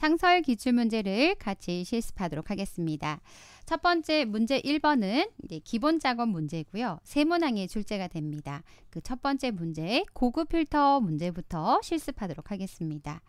상설 기출문제를 같이 실습하도록 하겠습니다. 첫 번째 문제 1번은 기본 작업 문제고요. 세 문항에 출제가 됩니다. 그 첫 번째 문제 고급 필터 문제부터 실습하도록 하겠습니다.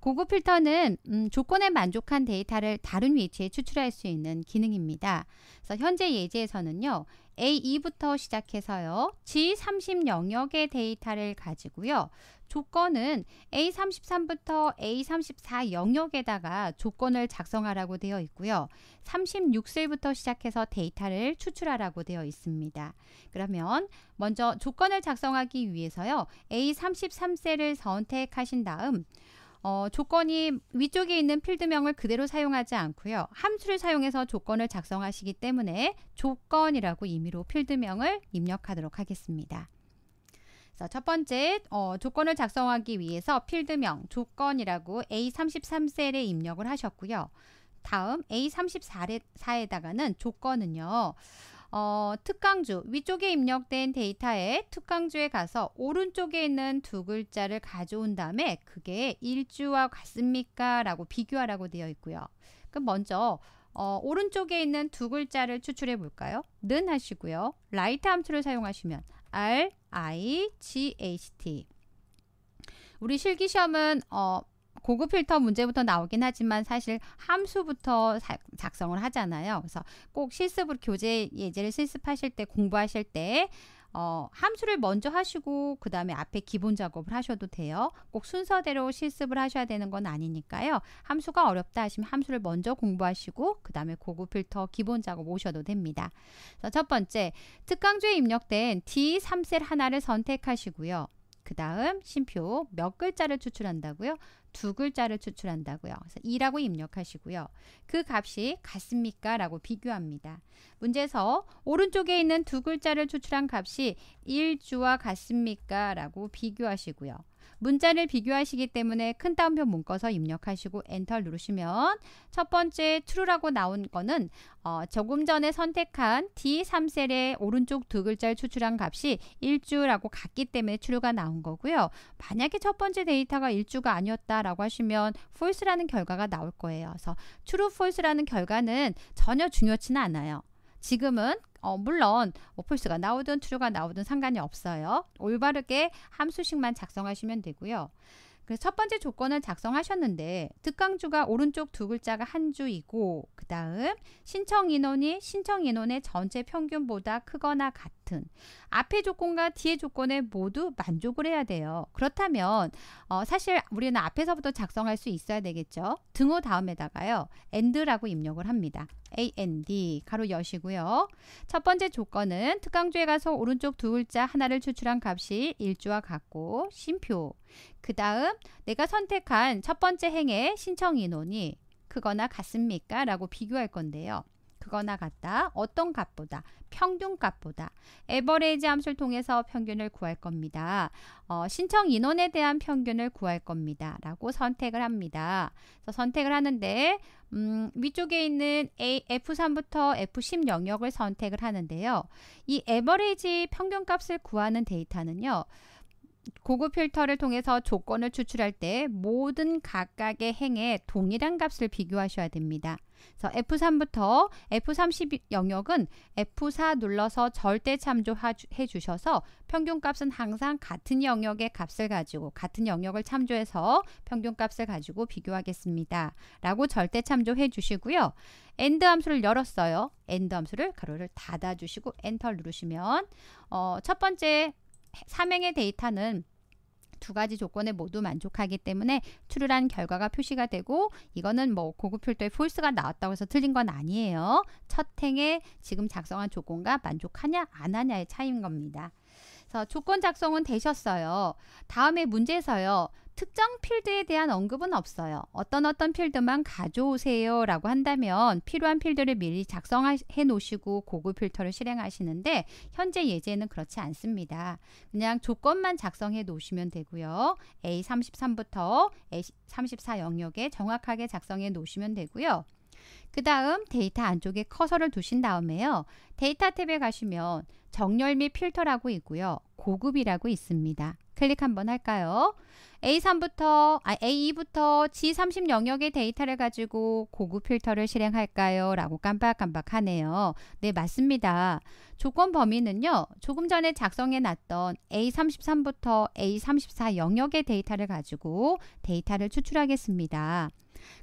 고급 필터는 음, 조건에 만족한 데이터를 다른 위치에 추출할 수 있는 기능입니다. 그래서 현재 예제에서는요. A2부터 시작해서요. G30 영역의 데이터를 가지고요. 조건은 A33부터 A34 영역에다가 조건을 작성하라고 되어 있고요. 36셀부터 시작해서 데이터를 추출하라고 되어 있습니다. 그러면 먼저 조건을 작성하기 위해서요. A33셀을 선택하신 다음 어, 조건이 위쪽에 있는 필드명을 그대로 사용하지 않고요. 함수를 사용해서 조건을 작성하시기 때문에 조건이라고 임의로 필드명을 입력하도록 하겠습니다. 자, 첫 번째 어, 조건을 작성하기 위해서 필드명 조건이라고 A33셀에 입력을 하셨고요. 다음 A34에다가는 조건은요. 어, 특강주 위쪽에 입력된 데이터에 특강주에 가서 오른쪽에 있는 두 글자를 가져온 다음에 그게 일주와 같습니까? 라고 비교하라고 되어 있고요. 그럼 먼저 어, 오른쪽에 있는 두 글자를 추출해 볼까요? 는 하시고요. 라이트 함수를 사용하시면 R, I, G, H, T 우리 실기시험은 어, 고급 필터 문제부터 나오긴 하지만 사실 함수부터 사, 작성을 하잖아요. 그래서 꼭 실습을 교재 예제를 실습하실 때 공부하실 때 어, 함수를 먼저 하시고 그 다음에 앞에 기본 작업을 하셔도 돼요. 꼭 순서대로 실습을 하셔야 되는 건 아니니까요. 함수가 어렵다 하시면 함수를 먼저 공부하시고 그 다음에 고급 필터 기본 작업 오셔도 됩니다. 첫 번째, 특강주에 입력된 D3셀 하나를 선택하시고요. 그 다음 심표 몇 글자를 추출한다고요? 두 글자를 추출한다고요. 그래서 2라고 입력하시고요. 그 값이 같습니까? 라고 비교합니다. 문제에서 오른쪽에 있는 두 글자를 추출한 값이 1주와 같습니까? 라고 비교하시고요. 문자를 비교하시기 때문에 큰 따옴표 묶어서 입력하시고 엔터 누르시면 첫 번째 true라고 나온 거는 어, 조금 전에 선택한 D3셀의 오른쪽 두 글자를 추출한 값이 1주라고 같기 때문에 true가 나온 거고요. 만약에 첫 번째 데이터가 1주가 아니었다라고 하시면 false라는 결과가 나올 거예요. 그래서 true, false라는 결과는 전혀 중요치는 않아요. 지금은 어, 물론 오플스가 나오든 트루가 나오든 상관이 없어요. 올바르게 함수식만 작성하시면 되고요. 그첫 번째 조건을 작성하셨는데 특강주가 오른쪽 두 글자가 한 주이고 그 다음 신청 인원이 신청 인원의 전체 평균보다 크거나 같다. 같은 앞의 조건과 뒤의 조건에 모두 만족을 해야 돼요. 그렇다면 어, 사실 우리는 앞에서부터 작성할 수 있어야 되겠죠. 등호 다음에다가요. and라고 입력을 합니다. AND 가로 여시고요. 첫 번째 조건은 특강조에 가서 오른쪽 두 글자 하나를 추출한 값이 일조와 같고 심표 그 다음 내가 선택한 첫 번째 행의 신청 인원이 크거나 같습니까? 라고 비교할 건데요. 그거나 같다, 어떤 값보다, 평균 값보다 에버레이지 함수를 통해서 평균을 구할 겁니다. 어, 신청 인원에 대한 평균을 구할 겁니다. 라고 선택을 합니다. 그래서 선택을 하는데 음, 위쪽에 있는 A, F3부터 F10 영역을 선택을 하는데요. 이 에버레이지 평균값을 구하는 데이터는요. 고급 필터를 통해서 조건을 추출할 때 모든 각각의 행에 동일한 값을 비교하셔야 됩니다. 그래서 F3부터 F30 영역은 F4 눌러서 절대 참조해 주셔서 평균값은 항상 같은 영역의 값을 가지고 같은 영역을 참조해서 평균값을 가지고 비교하겠습니다. 라고 절대 참조해 주시고요. 엔드 함수를 열었어요. 엔드 함수를 가로를 닫아 주시고 엔터를 누르시면 어, 첫 번째 삼행의 데이터는 두 가지 조건에 모두 만족하기 때문에 트루란 결과가 표시가 되고 이거는 뭐 고급 필도의 s e 가 나왔다고 해서 틀린 건 아니에요. 첫 행에 지금 작성한 조건과 만족하냐 안 하냐의 차이인 겁니다. 그래서 조건 작성은 되셨어요. 다음에 문제에서요. 특정 필드에 대한 언급은 없어요. 어떤 어떤 필드만 가져오세요 라고 한다면 필요한 필드를 미리 작성해 놓으시고 고급 필터를 실행하시는데 현재 예제는 그렇지 않습니다. 그냥 조건만 작성해 놓으시면 되고요. A33부터 A34 영역에 정확하게 작성해 놓으시면 되고요. 그 다음 데이터 안쪽에 커서를 두신 다음에요. 데이터 탭에 가시면 정렬 및 필터라고 있고요. 고급이라고 있습니다. 클릭 한번 할까요? A3부터 아, A2부터 G30 영역의 데이터를 가지고 고급 필터를 실행할까요? 라고 깜빡깜빡하네요. 네, 맞습니다. 조건 범위는요. 조금 전에 작성해 놨던 A33부터 A34 영역의 데이터를 가지고 데이터를 추출하겠습니다.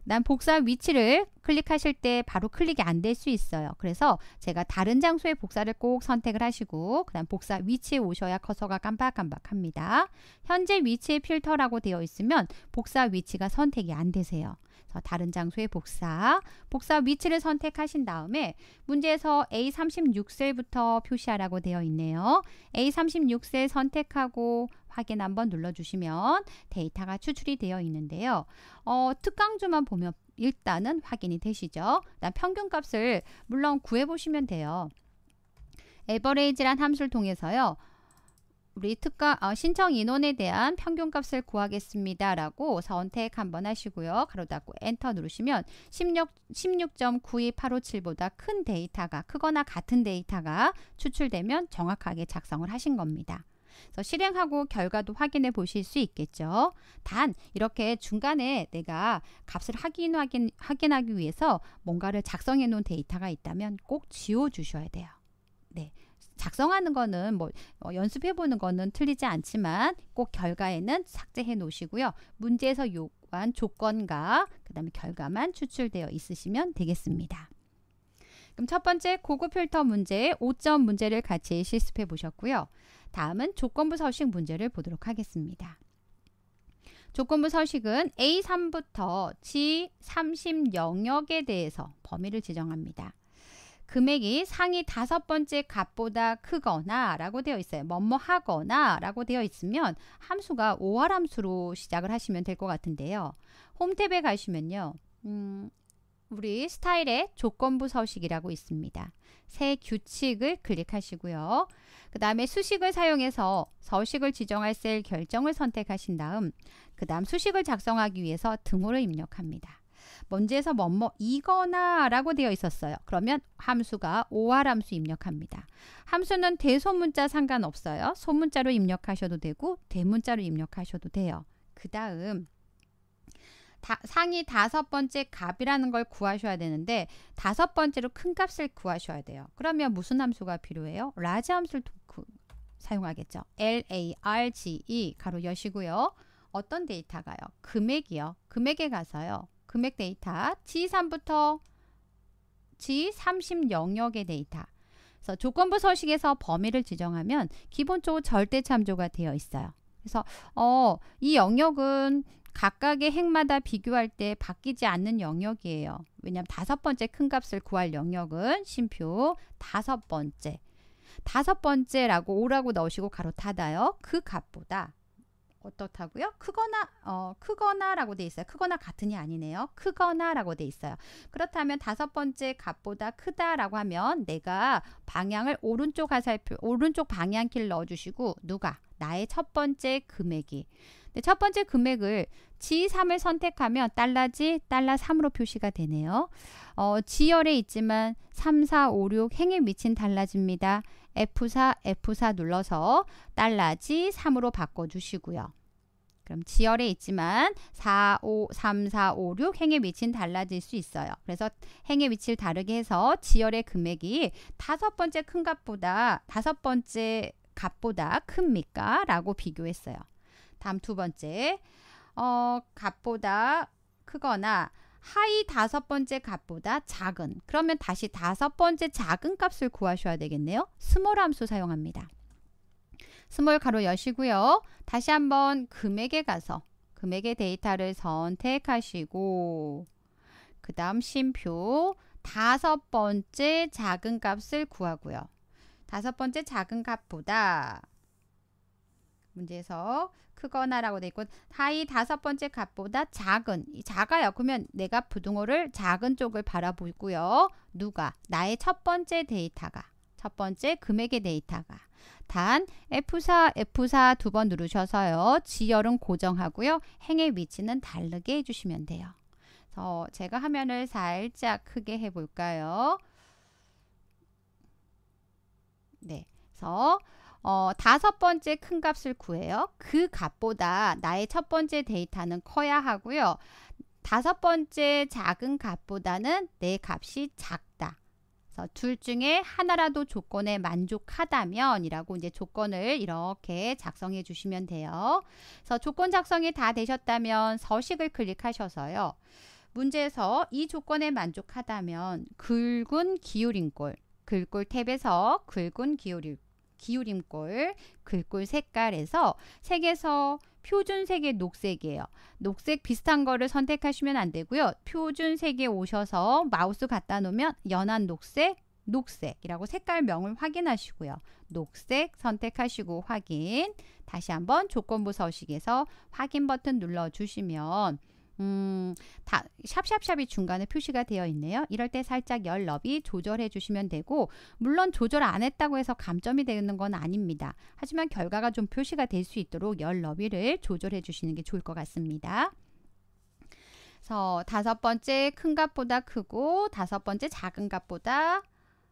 그다음 복사 위치를 클릭하실 때 바로 클릭이 안 될 수 있어요. 그래서 제가 다른 장소의 복사를 꼭 선택을 하시고 그다음 복사 위치에 오셔야 커서가 깜박깜박합니다. 현재 위치의 필터라고 되어 있으면 복사 위치가 선택이 안 되세요. 그래서 다른 장소의 복사, 복사 위치를 선택하신 다음에 문제에서 A36셀부터 표시하라고 되어 있네요. A36셀 선택하고 확인 한번 눌러주시면 데이터가 추출이 되어 있는데요. 어, 특강주만 보면 일단은 확인이 되시죠. 그다음 평균값을 물론 구해보시면 돼요. 에버레이지란 함수를 통해서요. 우리 특가 어, 신청 인원에 대한 평균값을 구하겠습니다. 라고 선택 한번 하시고요. 가로 닫고 엔터 누르시면 16, 16.92857보다 큰 데이터가 크거나 같은 데이터가 추출되면 정확하게 작성을 하신 겁니다. 그래서 실행하고 결과도 확인해 보실 수 있겠죠. 단 이렇게 중간에 내가 값을 확인, 확인, 확인하기 위해서 뭔가를 작성해 놓은 데이터가 있다면 꼭 지워 주셔야 돼요. 네. 작성하는 거는 뭐 어, 연습해 보는 거는 틀리지 않지만 꼭 결과에는 삭제해 놓으시고요. 문제에서 요구한 조건과 그다음에 결과만 추출되어 있으시면 되겠습니다. 그럼 첫 번째 고급 필터 문제 5점 문제를 같이 실습해 보셨고요. 다음은 조건부 서식 문제를 보도록 하겠습니다. 조건부 서식은 A3부터 G30 영역에 대해서 범위를 지정합니다. 금액이 상위 다섯 번째 값보다 크거나 라고 되어 있어요. 뭐뭐 하거나 라고 되어 있으면 함수가 오활 함수로 시작을 하시면 될 것 같은데요. 홈탭에 가시면요. 음, 우리 스타일의 조건부 서식이라고 있습니다. 새 규칙을 클릭하시고요. 그 다음에 수식을 사용해서 서식을 지정할 셀 결정을 선택하신 다음 그 다음 수식을 작성하기 위해서 등호를 입력합니다. 먼지에서 뭐뭐 뭐 이거나 라고 되어 있었어요. 그러면 함수가 오활 함수 입력합니다. 함수는 대소문자 상관없어요. 소문자로 입력하셔도 되고 대문자로 입력하셔도 돼요. 그 다음 다, 상위 다섯 번째 값이라는 걸 구하셔야 되는데 다섯 번째로 큰 값을 구하셔야 돼요. 그러면 무슨 함수가 필요해요? 라지 함수를 구, 사용하겠죠. LARGE 가로 여시고요. 어떤 데이터가요? 금액이요. 금액에 가서요. 금액 데이터 G3부터 G30 영역의 데이터 그래서 조건부 서식에서 범위를 지정하면 기본적으로 절대 참조가 되어 있어요. 그래서 어, 이 영역은 각각의 행마다 비교할 때 바뀌지 않는 영역이에요. 왜냐하면 다섯 번째 큰 값을 구할 영역은 심표 다섯 번째. 다섯 번째라고 오라고 넣으시고 가로 닫아요. 그 값보다 어떻다고요? 크거나 어 크거나라고 돼 있어요. 크거나 같으니 아니네요. 크거나라고 돼 있어요. 그렇다면 다섯 번째 값보다 크다라고 하면 내가 방향을 오른쪽 하살표 오른쪽 방향키를 넣어 주시고 누가 나의 첫 번째 금액이 네, 첫 번째 금액을 G3을 선택하면 달러지 달러 3으로 표시가 되네요. 어, G열에 있지만 3, 4, 5, 6 행에 미친 달라지입니다. F4, F4 눌러서 달라지 3으로 바꿔주시고요. 그럼 지열에 있지만 4, 5, 3, 4, 5, 6행에 위치는 달라질 수 있어요. 그래서 행의 위치를 다르게 해서 지열의 금액이 다섯 번째 큰 값보다 다섯 번째 값보다 큽니까? 라고 비교했어요. 다음 두 번째. 어, 값보다 크거나 하이 다섯 번째 값보다 작은. 그러면 다시 다섯 번째 작은 값을 구하셔야 되겠네요. 스몰 함수 사용합니다. 스몰 가로 여시고요. 다시 한번 금액에 가서 금액의 데이터를 선택하시고 그 다음 심표 다섯 번째 작은 값을 구하고요. 다섯 번째 작은 값보다 문제에서 크거나라고 돼 있고 하이 다섯 번째 값보다 작은 작아요. 그러면 내가 부등호를 작은 쪽을 바라보고요. 누가 나의 첫 번째 데이터가 첫 번째 금액의 데이터가 단 F4, F4 두 번 누르셔서요. 지열은 고정하고요. 행의 위치는 다르게 해주시면 돼요. 어, 제가 화면을 살짝 크게 해볼까요? 네. 그래서 어, 다섯 번째 큰 값을 구해요. 그 값보다 나의 첫 번째 데이터는 커야 하고요. 다섯 번째 작은 값보다는 내 값이 작다. 그래서 둘 중에 하나라도 조건에 만족하다면이라고 이제 조건을 이렇게 작성해 주시면 돼요. 그래서 조건 작성이 다 되셨다면 서식을 클릭하셔서요. 문제에서 이 조건에 만족하다면 긁은기울인꼴긁꼴 탭에서 긁은기울인꼴 기울임골, 글꼴 색깔에서 색에서 표준색의 녹색이에요. 녹색 비슷한 거를 선택하시면 안 되고요. 표준색에 오셔서 마우스 갖다 놓으면 연한 녹색, 녹색이라고 색깔명을 확인하시고요. 녹색 선택하시고 확인, 다시 한번 조건부 서식에서 확인 버튼 눌러주시면 음, 다 샵샵샵이 중간에 표시가 되어 있네요. 이럴 때 살짝 열 너비 조절해 주시면 되고 물론 조절 안 했다고 해서 감점이 되는 건 아닙니다. 하지만 결과가 좀 표시가 될 수 있도록 열 너비를 조절해 주시는 게 좋을 것 같습니다. 그래서 다섯 번째 큰 값보다 크고 다섯 번째 작은 값보다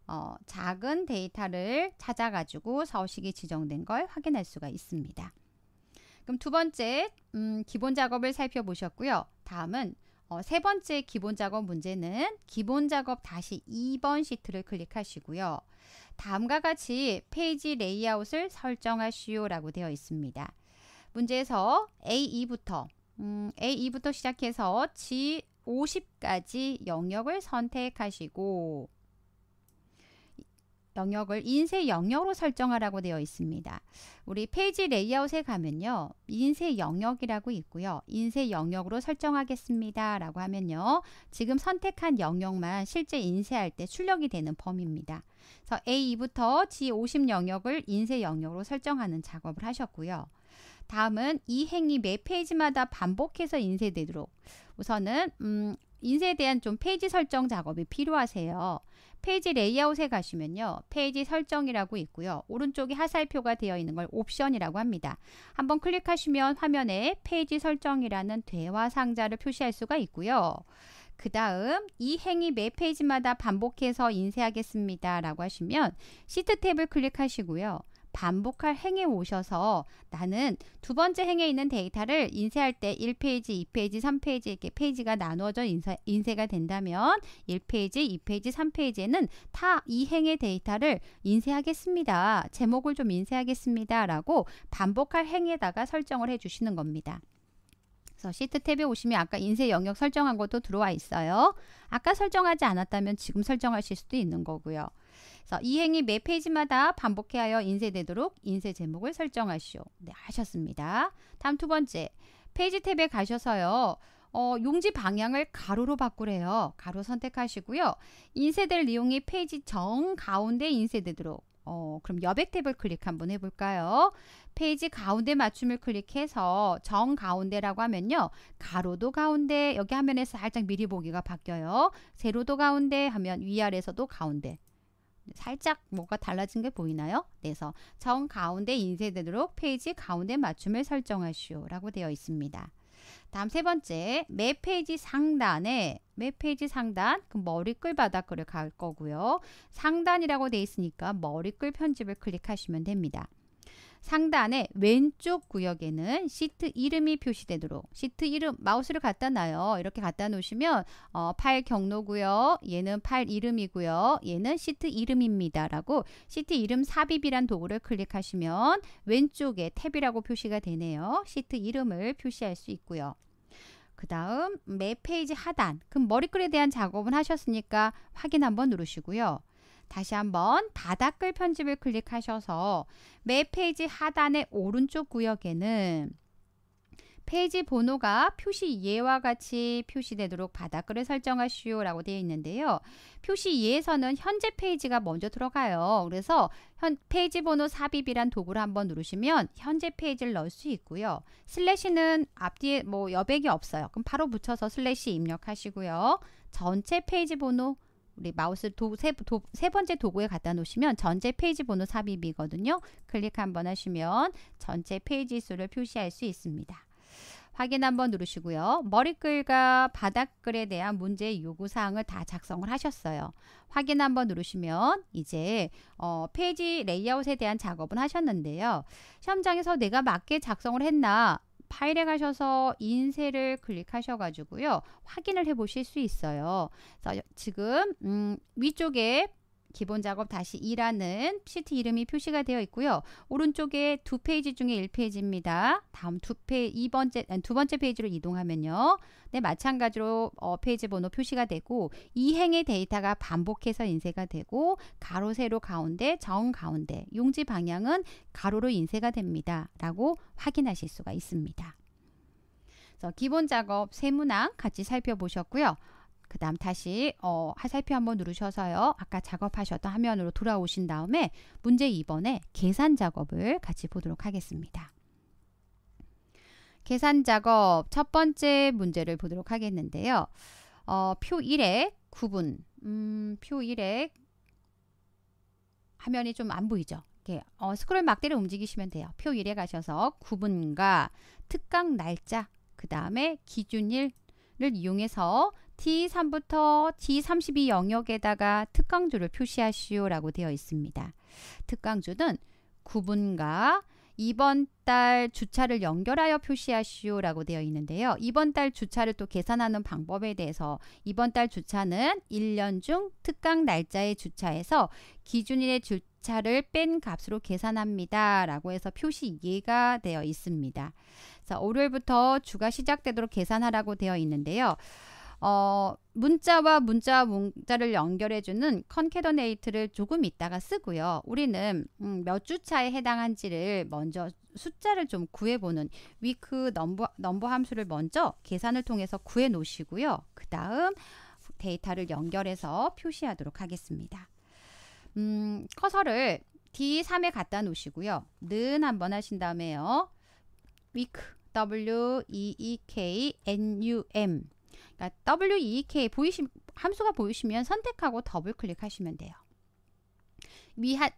어, 작은 데이터를 찾아가지고 서식이 지정된 걸 확인할 수가 있습니다. 그럼 두 번째 음, 기본 작업을 살펴보셨고요. 다음은 어, 세 번째 기본 작업 문제는 기본 작업 다시 2번 시트를 클릭하시고요. 다음과 같이 페이지 레이아웃을 설정하시오 라고 되어 있습니다. 문제에서 A2부터 음, A2부터 시작해서 G50까지 영역을 선택하시고 영역을 인쇄 영역으로 설정하라고 되어 있습니다. 우리 페이지 레이아웃에 가면요. 인쇄 영역이라고 있고요. 인쇄 영역으로 설정하겠습니다. 라고 하면요. 지금 선택한 영역만 실제 인쇄할 때 출력이 되는 범위입니다. 그래서 A2부터 G50 영역을 인쇄 영역으로 설정하는 작업을 하셨고요. 다음은 이 행이 매 페이지마다 반복해서 인쇄되도록 우선은 음, 인쇄에 대한 좀 페이지 설정 작업이 필요하세요. 페이지 레이아웃에 가시면요. 페이지 설정이라고 있고요. 오른쪽에 하살표가 되어 있는 걸 옵션이라고 합니다. 한번 클릭하시면 화면에 페이지 설정이라는 대화 상자를 표시할 수가 있고요. 그 다음 이 행위 매 페이지마다 반복해서 인쇄하겠습니다 라고 하시면 시트 탭을 클릭하시고요 반복할 행에 오셔서 나는 두 번째 행에 있는 데이터를 인쇄할 때 1페이지, 2페이지, 3페이지 이렇게 페이지가 나누어져 인쇄, 인쇄가 된다면 1페이지, 2페이지, 3페이지에는 다 이 행의 데이터를 인쇄하겠습니다. 제목을 좀 인쇄하겠습니다. 라고 반복할 행에다가 설정을 해주시는 겁니다. 시트 탭에 오시면 아까 인쇄 영역 설정한 것도 들어와 있어요. 아까 설정하지 않았다면 지금 설정하실 수도 있는 거고요. 그래서 이행이 매 페이지마다 반복해 하여 인쇄되도록 인쇄 제목을 설정하시오. 네, 하셨습니다. 다음 두 번째. 페이지 탭에 가셔서요. 어, 용지 방향을 가로로 바꾸래요. 가로 선택하시고요. 인쇄될 내용이 페이지 정 가운데 인쇄되도록 어, 그럼 여백 탭을 클릭 한번 해볼까요? 페이지 가운데 맞춤을 클릭해서 정 가운데라고 하면요. 가로도 가운데, 여기 화면에 서 살짝 미리 보기가 바뀌어요. 세로도 가운데 하면 위아래에서도 가운데. 살짝 뭐가 달라진 게 보이나요? 그래서 정 가운데 인쇄되도록 페이지 가운데 맞춤을 설정하시오 라고 되어 있습니다. 다음 세 번째 맵 페이지 상단에 맵 페이지 상단 그 머리글 바닥글을 갈 거고요. 상단이라고 되어 있으니까 머리글 편집을 클릭하시면 됩니다. 상단의 왼쪽 구역에는 시트 이름이 표시되도록 시트 이름 마우스를 갖다 놔요. 이렇게 갖다 놓으시면 어, 파일 경로고요. 얘는 파일 이름이고요. 얘는 시트 이름입니다. 라고 시트 이름 삽입이란 도구를 클릭하시면 왼쪽에 탭이라고 표시가 되네요. 시트 이름을 표시할 수 있고요. 그 다음 매 페이지 하단 그럼 머리글에 대한 작업은 하셨으니까 확인 한번 누르시고요. 다시 한번 바닥글 편집을 클릭하셔서 매 페이지 하단의 오른쪽 구역에는 페이지 번호가 표시 예와 같이 표시되도록 바닥글을 설정하시오 라고 되어 있는데요. 표시 예에서는 현재 페이지가 먼저 들어가요. 그래서 현, 페이지 번호 삽입이란 도구를 한번 누르시면 현재 페이지를 넣을 수 있고요. 슬래시는 앞뒤에 뭐 여백이 없어요. 그럼 바로 붙여서 슬래시 입력하시고요. 전체 페이지 번호 우리 마우스 도세 도, 세 번째 도구에 갖다 놓으시면 전체 페이지 번호 삽입이거든요. 클릭 한번 하시면 전체 페이지 수를 표시할 수 있습니다. 확인 한번 누르시고요. 머리글과 바닥글에 대한 문제 요구사항을 다 작성을 하셨어요. 확인 한번 누르시면 이제 어, 페이지 레이아웃에 대한 작업은 하셨는데요. 시험장에서 내가 맞게 작성을 했나 파일에 가셔서 인쇄를 클릭하셔가지고요. 확인을 해 보실 수 있어요. 지금 음, 위쪽에 기본 작업 다시 2라는 시트 이름이 표시가 되어 있고요. 오른쪽에 두 페이지 중에 1페이지입니다. 다음 두 페이 2번째 아, 두 번째 페이지로 이동하면요. 네, 마찬가지로 어, 페이지 번호 표시가 되고 이 행의 데이터가 반복해서 인쇄가 되고 가로 세로 가운데 정 가운데 용지 방향은 가로로 인쇄가 됩니다. 라고 확인하실 수가 있습니다. 그래서 기본 작업 세 문항 같이 살펴보셨고요. 그 다음 다시 어, 화살표 한번 누르셔서요. 아까 작업하셨던 화면으로 돌아오신 다음에 문제 2번에 계산 작업을 같이 보도록 하겠습니다. 계산 작업 첫 번째 문제를 보도록 하겠는데요. 어, 표1에 구분, 음, 표1에 화면이 좀 안 보이죠? 이렇게 어, 스크롤 막대를 움직이시면 돼요. 표 1에 가셔서 구분과 특강 날짜, 그 다음에 기준일을 이용해서 T3부터 T32 영역에다가 특강주를 표시하시오라고 되어 있습니다. 특강주는 구분과 이번 달 주차를 연결하여 표시하시오라고 되어 있는데요. 이번 달 주차를 또 계산하는 방법에 대해서 이번 달 주차는 1년 중 특강 날짜의 주차에서 기준일의 주차를 뺀 값으로 계산합니다. 라고 해서 표시 이해가 되어 있습니다. 자, 월요일부터 주가 시작되도록 계산하라고 되어 있는데요. 어, 문자와 문자 문자를 연결해주는 컨캐더네이트를 조금 있다가 쓰고요. 우리는 음, 몇주 차에 해당한지를 먼저 숫자를 좀 구해보는 위크 넘버, 넘버 함수를 먼저 계산을 통해서 구해 놓으시고요. 그 다음 데이터를 연결해서 표시하도록 하겠습니다. 음, 커서를 D3에 갖다 놓으시고요. 는 한번 하신 다음에요. 위크 w, e, e, k, n, u, m WEK 보이시, 함수가 보이시면 선택하고 더블 클릭하시면 돼요.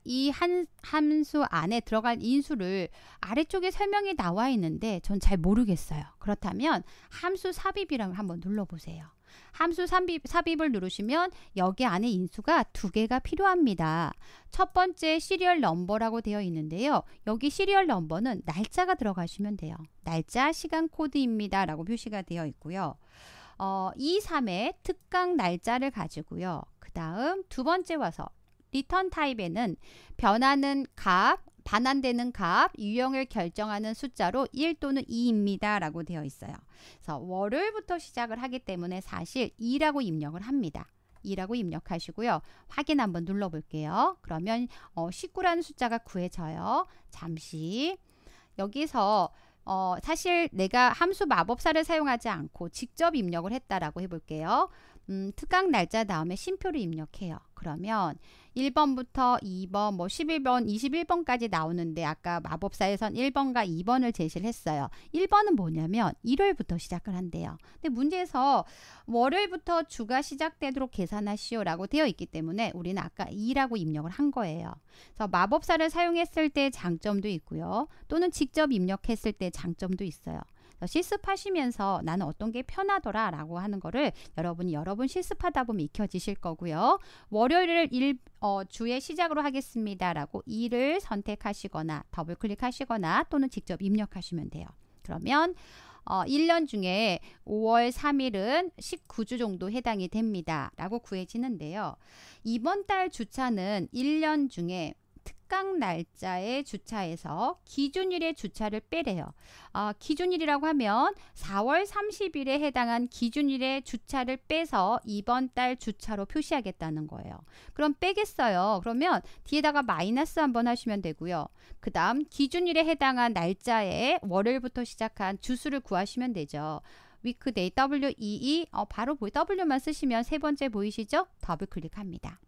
이한 함수 안에 들어간 인수를 아래쪽에 설명이 나와 있는데 전 잘 모르겠어요. 그렇다면 함수 삽입이라고 한번 눌러보세요. 함수 삽입, 삽입을 누르시면 여기 안에 인수가 두 개가 필요합니다. 첫 번째 시리얼 넘버라고 되어 있는데요. 여기 시리얼 넘버는 날짜가 들어가시면 돼요. 날짜, 시간 코드입니다. 라고 표시가 되어 있고요. 어, 2, 3의 특강 날짜를 가지고요. 그 다음 두 번째 와서 리턴 타입에는 변하는 값, 반환되는 값, 유형을 결정하는 숫자로 1 또는 2입니다. 라고 되어 있어요. 그래서 월요일부터 시작을 하기 때문에 사실 2라고 입력을 합니다. 2라고 입력하시고요. 확인 한번 눌러볼게요. 그러면 어, 19라는 숫자가 구해져요. 잠시 여기서 어, 사실 내가 함수 마법사를 사용하지 않고 직접 입력을 했다라고 해볼게요. 음, 특강 날짜 다음에 심표를 입력해요. 그러면 1번부터 2번, 뭐 11번, 21번까지 나오는데 아까 마법사에선 1번과 2번을 제시를 했어요. 1번은 뭐냐면 일요일부터 시작을 한대요. 근데 문제에서 월요일부터 주가 시작되도록 계산하시오라고 되어 있기 때문에 우리는 아까 2라고 입력을 한 거예요. 그래서 마법사를 사용했을 때 장점도 있고요. 또는 직접 입력했을 때 장점도 있어요. 어, 실습하시면서 나는 어떤 게 편하더라 라고 하는 거를 여러분이 여러분 실습하다 보면 익혀지실 거고요. 월요일을 일, 어, 주의 시작으로 하겠습니다 라고 일을 선택하시거나 더블 클릭하시거나 또는 직접 입력하시면 돼요. 그러면 어, 1년 중에 5월 3일은 19주 정도 해당이 됩니다. 라고 구해지는데요. 이번 달 주차는 1년 중에 해당 날짜에주차해서기준일에 주차를 빼래요. 아, 기준일이라고 하면 4월 30일에 해당한 기준일의 주차를 빼서 이번 달 주차로 표시하겠다는 거예요. 그럼 빼겠어요. 그러면 뒤에다가 마이너스 한번 하시면 되고요. 그 다음 기준일에 해당한 날짜에 월요일부터 시작한 주수를 구하시면 되죠. 위크데이 W22 e e, 어, 바로 w 만 쓰시면 세 번째 보이시죠? 더블 클릭합니다.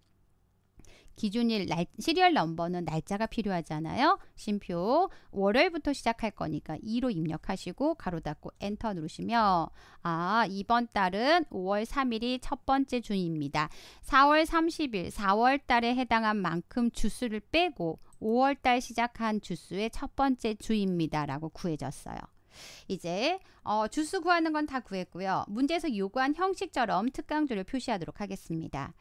기준일 날, 시리얼 넘버는 날짜가 필요하잖아요. 심표 월요일부터 시작할 거니까 2로 입력하시고 가로 닫고 엔터 누르시면 아 이번 달은 5월 3일이 첫 번째 주입니다. 4월 30일 4월 달에 해당한 만큼 주수를 빼고 5월 달 시작한 주수의 첫 번째 주입니다. 라고 구해졌어요. 이제 어, 주수 구하는 건 다 구했고요. 문제에서 요구한 형식처럼 특강주를 표시하도록 하겠습니다.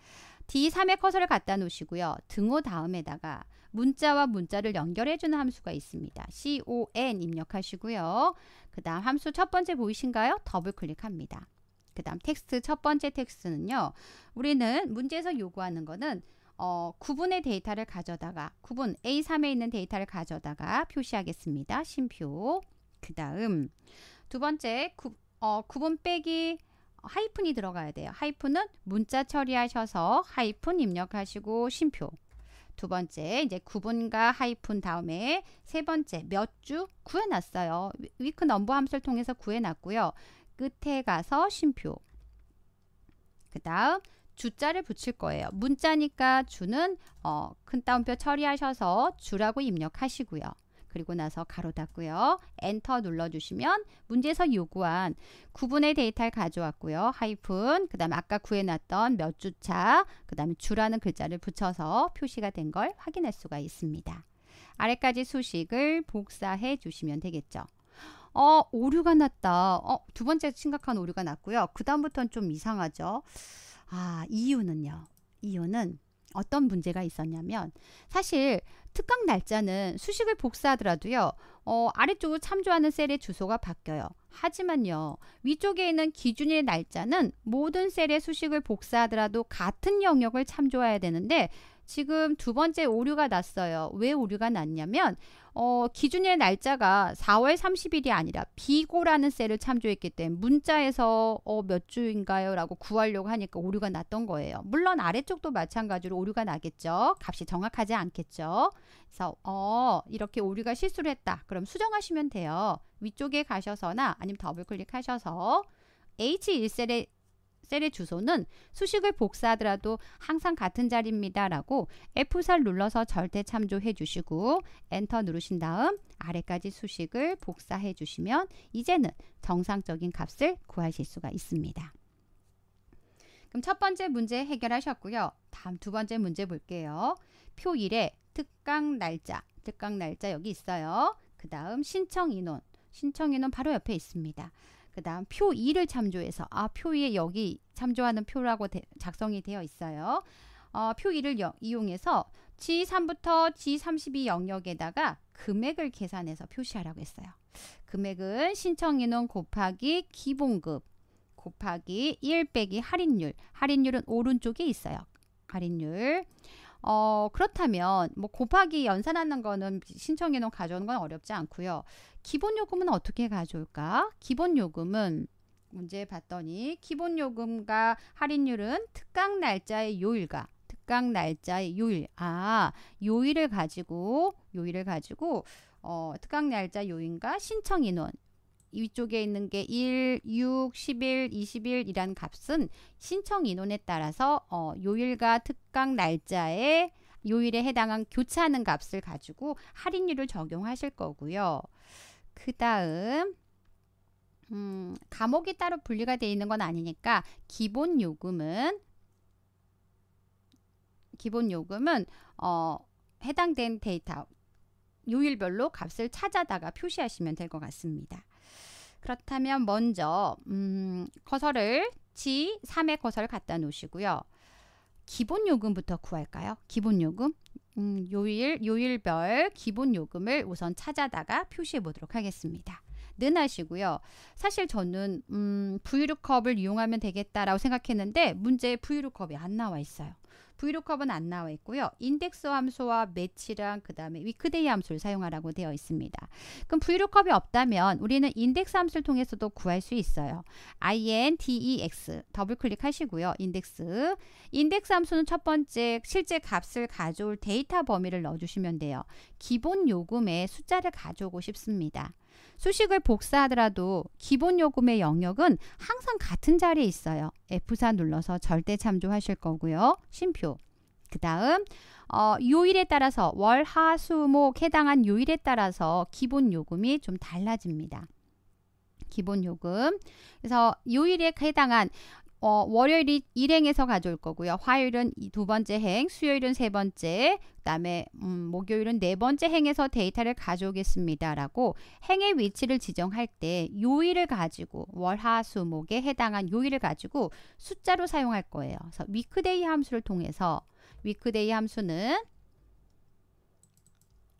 D3의 커서를 갖다 놓으시고요. 등호 다음에다가 문자와 문자를 연결해주는 함수가 있습니다. con 입력하시고요. 그 다음 함수 첫 번째 보이신가요? 더블 클릭합니다. 그 다음 텍스트 첫 번째 텍스트는요. 우리는 문제에서 요구하는 거는 어, 구분의 데이터를 가져다가 구분 A3에 있는 데이터를 가져다가 표시하겠습니다. 심표 그 다음 두 번째 구, 어, 구분 빼기 하이픈이 들어가야 돼요. 하이픈은 문자 처리하셔서 하이픈 입력하시고 쉼표. 두 번째 이제 구분과 하이픈 다음에 세 번째 몇 주 구해놨어요. 위크 넘버 함수를 통해서 구해놨고요. 끝에 가서 쉼표. 그 다음 주자를 붙일 거예요. 문자니까 주는 어, 큰 따옴표 처리하셔서 주라고 입력하시고요. 그리고 나서 가로 닫고요. 엔터 눌러주시면 문제에서 요구한 구분의 데이터를 가져왔고요. 하이픈, 그 다음 아까 구해놨던 몇 주차, 그 다음에 주라는 글자를 붙여서 표시가 된 걸 확인할 수가 있습니다. 아래까지 수식을 복사해 주시면 되겠죠. 어, 오류가 났다. 어, 두 번째 심각한 오류가 났고요. 그 다음부터는 좀 이상하죠. 아, 이유는요. 이유는 어떤 문제가 있었냐면 사실 특강 날짜는 수식을 복사하더라도요. 어, 아래쪽으로 참조하는 셀의 주소가 바뀌어요. 하지만요. 위쪽에 있는 기준일 날짜는 모든 셀의 수식을 복사하더라도 같은 영역을 참조해야 되는데 지금 두 번째 오류가 났어요. 왜 오류가 났냐면 어, 기준의 날짜가 4월 30일이 아니라 비고라는 셀을 참조했기 때문에 문자에서 어, 몇 주인가요? 라고 구하려고 하니까 오류가 났던 거예요. 물론 아래쪽도 마찬가지로 오류가 나겠죠. 값이 정확하지 않겠죠. 그래서 어, 이렇게 오류가 실수를 했다. 그럼 수정하시면 돼요. 위쪽에 가셔서나 아니면 더블 클릭하셔서 H1셀에 셀의 주소는 수식을 복사하더라도 항상 같은 자리입니다라고 F4 눌러서 절대 참조해 주시고 엔터 누르신 다음 아래까지 수식을 복사해 주시면 이제는 정상적인 값을 구하실 수가 있습니다. 그럼 첫 번째 문제 해결하셨고요. 다음 두 번째 문제 볼게요. 표 1에 특강 날짜, 특강 날짜 여기 있어요. 그 다음 신청 인원, 신청 인원 바로 옆에 있습니다. 그 다음 표 2를 참조해서 아표 2에 여기 참조하는 표라고 대, 작성이 되어 있어요. 어, 표 2를 여, 이용해서 G3부터 G32 영역에다가 금액을 계산해서 표시하라고 했어요. 금액은 신청인원 곱하기 기본급 곱하기 1 빼기 할인율 할인율은 오른쪽에 있어요. 할인율 어, 그렇다면 뭐 곱하기 연산하는 거는 신청해놓은 가져오는 건 어렵지 않고요. 기본 요금은 어떻게 가져올까? 기본 요금은 문제 봤더니 기본 요금과 할인율은 특강 날짜의 요일과 특강 날짜의 요일 아 요일을 가지고 요일을 가지고 어, 특강 날짜 요인과 신청 인원 위쪽에 있는 게 1, 6, 1일 20일이란 값은 신청 인원에 따라서 어, 요일과 특강 날짜에 요일에 해당한 교차하는 값을 가지고 할인율을 적용하실 거고요. 그 다음 음, 과목이 따로 분리가 되어 있는 건 아니니까 기본 요금은 기본 요금은 어, 해당된 데이터 요일별로 값을 찾아다가 표시하시면 될 것 같습니다. 그렇다면 먼저 음, 커서를 G3의 커서를 갖다 놓으시고요. 기본 요금부터 구할까요? 기본 요금? 음, 요일, 요일별 기본 요금을 우선 찾아다가 표시해 보도록 하겠습니다. 는 하시고요. 사실 저는 음, 브이루컵을 이용하면 되겠다라고 생각했는데 문제에 브이루컵이 안 나와 있어요. 브이로캅은 안 나와 있고요. 인덱스 함수와 매치랑 그 다음에 위크데이 함수를 사용하라고 되어 있습니다. 그럼 브이로캅이 없다면 우리는 인덱스 함수를 통해서도 구할 수 있어요. index 더블 클릭하시고요. 인덱스 인덱스 함수는 첫 번째 실제 값을 가져올 데이터 범위를 넣어주시면 돼요. 기본 요금에 숫자를 가져오고 싶습니다. 수식을 복사하더라도 기본 요금의 영역은 항상 같은 자리에 있어요. F4 눌러서 절대 참조하실 거고요. 쉼표. 그 다음 어, 요일에 따라서 월, 하, 수, 목 해당한 요일에 따라서 기본 요금이 좀 달라집니다. 기본 요금. 그래서 요일에 해당한 어, 월요일이 일행에서 가져올 거고요. 화요일은 두 번째 행, 수요일은 세 번째, 그다음에 음, 목요일은 네 번째 행에서 데이터를 가져오겠습니다라고 행의 위치를 지정할 때 요일을 가지고 월화수목에 해당한 요일을 가지고 숫자로 사용할 거예요. 그래서 위크데이 함수를 통해서 위크데이 함수는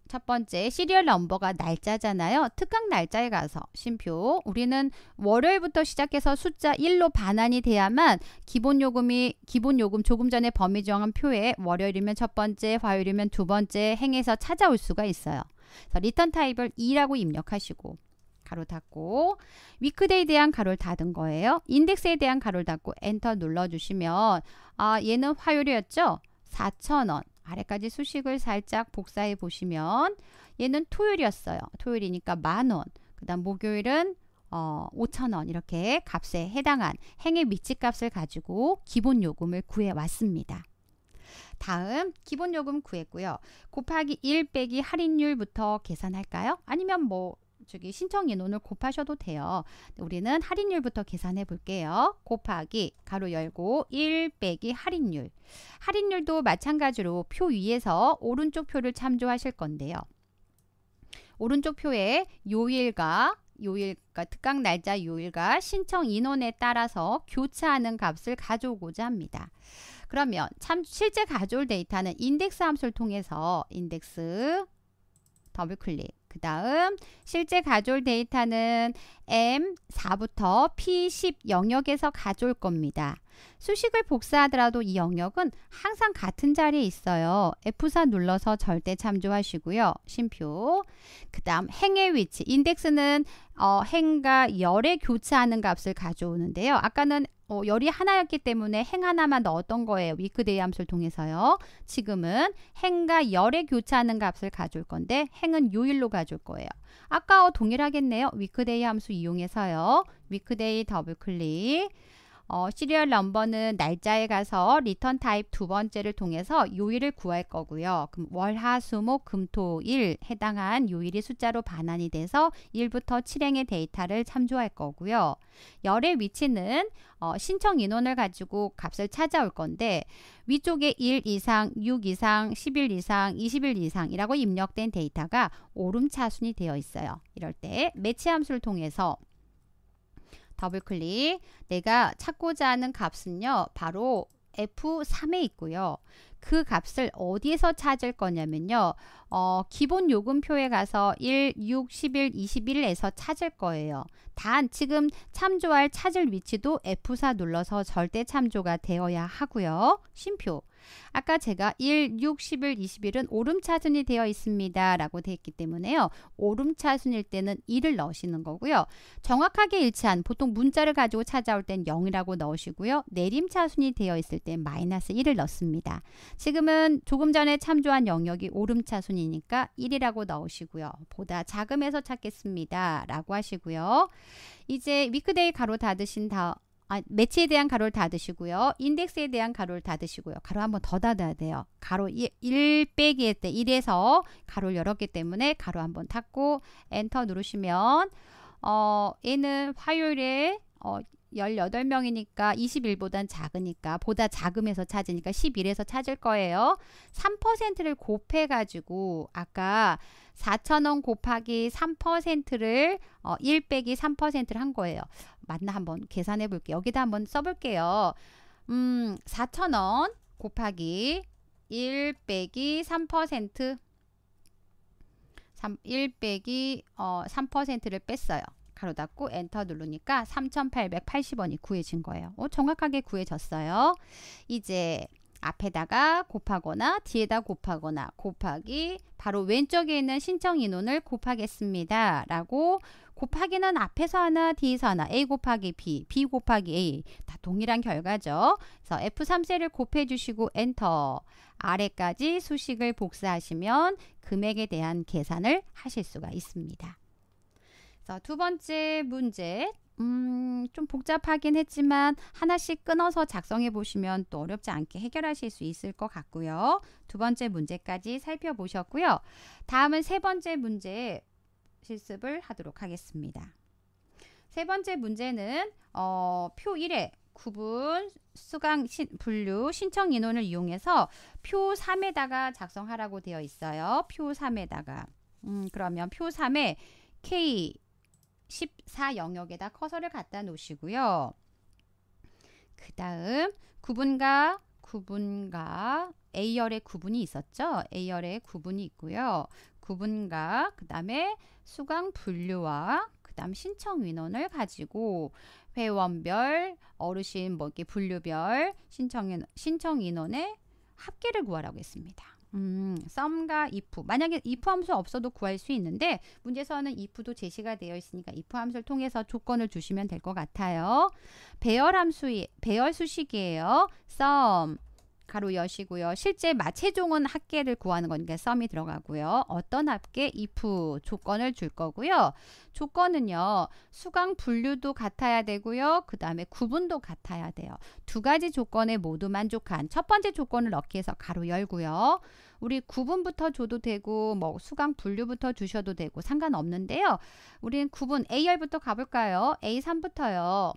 첫 번째 시리얼 넘버가 날짜잖아요. 특강 날짜에 가서 쉼표 우리는 월요일부터 시작해서 숫자 1로 반환이 돼야만 기본 요금이 기본 요금 조금 전에 범위 정한 표에 월요일이면 첫 번째, 화요일이면 두 번째 행에서 찾아올 수가 있어요. 그래서 리턴 타입을 2라고 입력하시고 가로 닫고 위크데이 에 대한 가로를 닫은 거예요. 인덱스에 대한 가로를 닫고 엔터 눌러주시면 아 얘는 화요일이었죠? 4,000원 아래까지 수식을 살짝 복사해 보시면 얘는 토요일이었어요. 토요일이니까 만원. 그 다음 목요일은 어, 5천원 이렇게 값에 해당한 행의 미치값을 가지고 기본 요금을 구해 왔습니다. 다음 기본 요금 구했고요. 곱하기 1 빼기 할인율부터 계산할까요? 아니면 뭐 저기 신청 인원을 곱하셔도 돼요. 네, 우리는 할인율부터 계산해 볼게요. 곱하기 가로 열고 1 빼기 할인율. 할인율도 마찬가지로 표 위에서 오른쪽 표를 참조하실 건데요. 오른쪽 표에 요일과 요일과 특강 날짜 요일과 신청 인원에 따라서 교차하는 값을 가져오고자 합니다. 그러면 참 실제 가져올 데이터는 인덱스 함수를 통해서 인덱스 더블 클릭 그 다음 실제 가져올 데이터는 M4부터 P10 영역에서 가져올 겁니다. 수식을 복사하더라도 이 영역은 항상 같은 자리에 있어요. F4 눌러서 절대 참조하시고요. 심표. 그 다음 행의 위치. 인덱스는 어, 행과 열에 교차하는 값을 가져오는데요. 아까는 어, 열이 하나였기 때문에 행 하나만 넣었던 거예요. 위크데이 함수를 통해서요. 지금은 행과 열의 교차하는 값을 가져올 건데 행은 요일로 가져올 거예요. 아까와 동일하겠네요. 위크데이 함수 이용해서요. 위크데이 더블클릭 어, 시리얼 넘버는 날짜에 가서 리턴 타입 두 번째를 통해서 요일을 구할 거고요. 그럼 월, 하, 수, 목, 금, 토, 일 해당한 요일이 숫자로 반환이 돼서 1부터 7행의 데이터를 참조할 거고요. 열의 위치는 어, 신청 인원을 가지고 값을 찾아올 건데 위쪽에 1 이상, 6 이상, 10일 이상, 20일 이상이라고 입력된 데이터가 오름차순이 되어 있어요. 이럴 때 매치 함수를 통해서 더블 클릭. 내가 찾고자 하는 값은요. 바로 F3에 있고요. 그 값을 어디에서 찾을 거냐면요. 어, 기본 요금표에 가서 1, 6, 11, 21에서 찾을 거예요. 단 지금 참조할 찾을 위치도 F4 눌러서 절대 참조가 되어야 하고요. 쉼표. 아까 제가 1, 6, 11, 21은 오름차순이 되어 있습니다. 라고 되어 있기 때문에요. 오름차순일 때는 1을 넣으시는 거고요. 정확하게 일치한 보통 문자를 가지고 찾아올 땐 0이라고 넣으시고요. 내림차순이 되어 있을 때 마이너스 1을 넣습니다. 지금은 조금 전에 참조한 영역이 오름차순이니까 1이라고 넣으시고요. 보다 작음에서 찾겠습니다. 라고 하시고요. 이제 위크데이 가로 닫으신 다음 아, 매치에 대한 가로를 닫으시고요. 인덱스에 대한 가로를 닫으시고요. 가로 한번 더 닫아야 돼요. 가로 1, 1 빼기 할때 1에서 가로를 열었기 때문에 가로 한번 닫고 엔터 누르시면 어, 얘는 화요일에 어, 18명이니까 21보단 작으니까 보다 작음에서 찾으니까 11에서 찾을 거예요. 3%를 곱해 가지고 아까 4,000원 곱하기 3%를 어, 1 빼기 3%를 한 거예요. 맞나 한번 계산해 볼게요. 여기다 한번 써볼게요. 음, 4천원 곱하기 1 빼기 3% 3, 1 빼기 어, 3%를 뺐어요. 가로 닫고 엔터 누르니까 3,880원이 구해진 거예요. 어, 정확하게 구해졌어요. 이제 앞에다가 곱하거나 뒤에다 곱하거나 곱하기 바로 왼쪽에 있는 신청 인원을 곱하겠습니다. 라고 곱하기는 앞에서 하나, 뒤에서 하나, A 곱하기 B, B 곱하기 A 다 동일한 결과죠. 그래서 f 3세를 곱해 주시고 엔터 아래까지 수식을 복사하시면 금액에 대한 계산을 하실 수가 있습니다. 그래서 두 번째 문제 음, 좀 복잡하긴 했지만 하나씩 끊어서 작성해 보시면 또 어렵지 않게 해결하실 수 있을 것 같고요. 두 번째 문제까지 살펴보셨고요. 다음은 세 번째 문제 실습을 하도록 하겠습니다. 세 번째 문제는 어, 표 1에 구분, 수강, 신, 분류, 신청 인원을 이용해서 표 3에다가 작성하라고 되어 있어요. 표 3에다가. 음, 그러면 표 3에 K14 영역에다 커서를 갖다 놓으시고요. 그 다음 구분과 구분과 A열의 구분이 있었죠. A열의 구분이 있고요. 구분과 그 다음에 수강 분류와 그 다음 신청 인원을 가지고 회원별, 어르신 뭐 이렇게 분류별 신청, 신청 인원의 합계를 구하라고 했습니다. 음, 썸과 if. 만약에 if 함수 없어도 구할 수 있는데 문제서는 if도 제시가 되어 있으니까 if 함수를 통해서 조건을 주시면 될 것 같아요. 배열 함수의 배열 수식이에요. 썸 가로 여시고요. 실제 마체종은 합계를 구하는 거니까 썸이 들어가고요. 어떤 합계 if 조건을 줄 거고요. 조건은요. 수강 분류도 같아야 되고요. 그 다음에 구분도 같아야 돼요. 두 가지 조건에 모두 만족한 첫 번째 조건을 넣기 위해서 가로 열고요. 우리 구분부터 줘도 되고 뭐 수강 분류부터 주셔도 되고 상관없는데요. 우리는 구분 A열부터 가볼까요? A3부터요.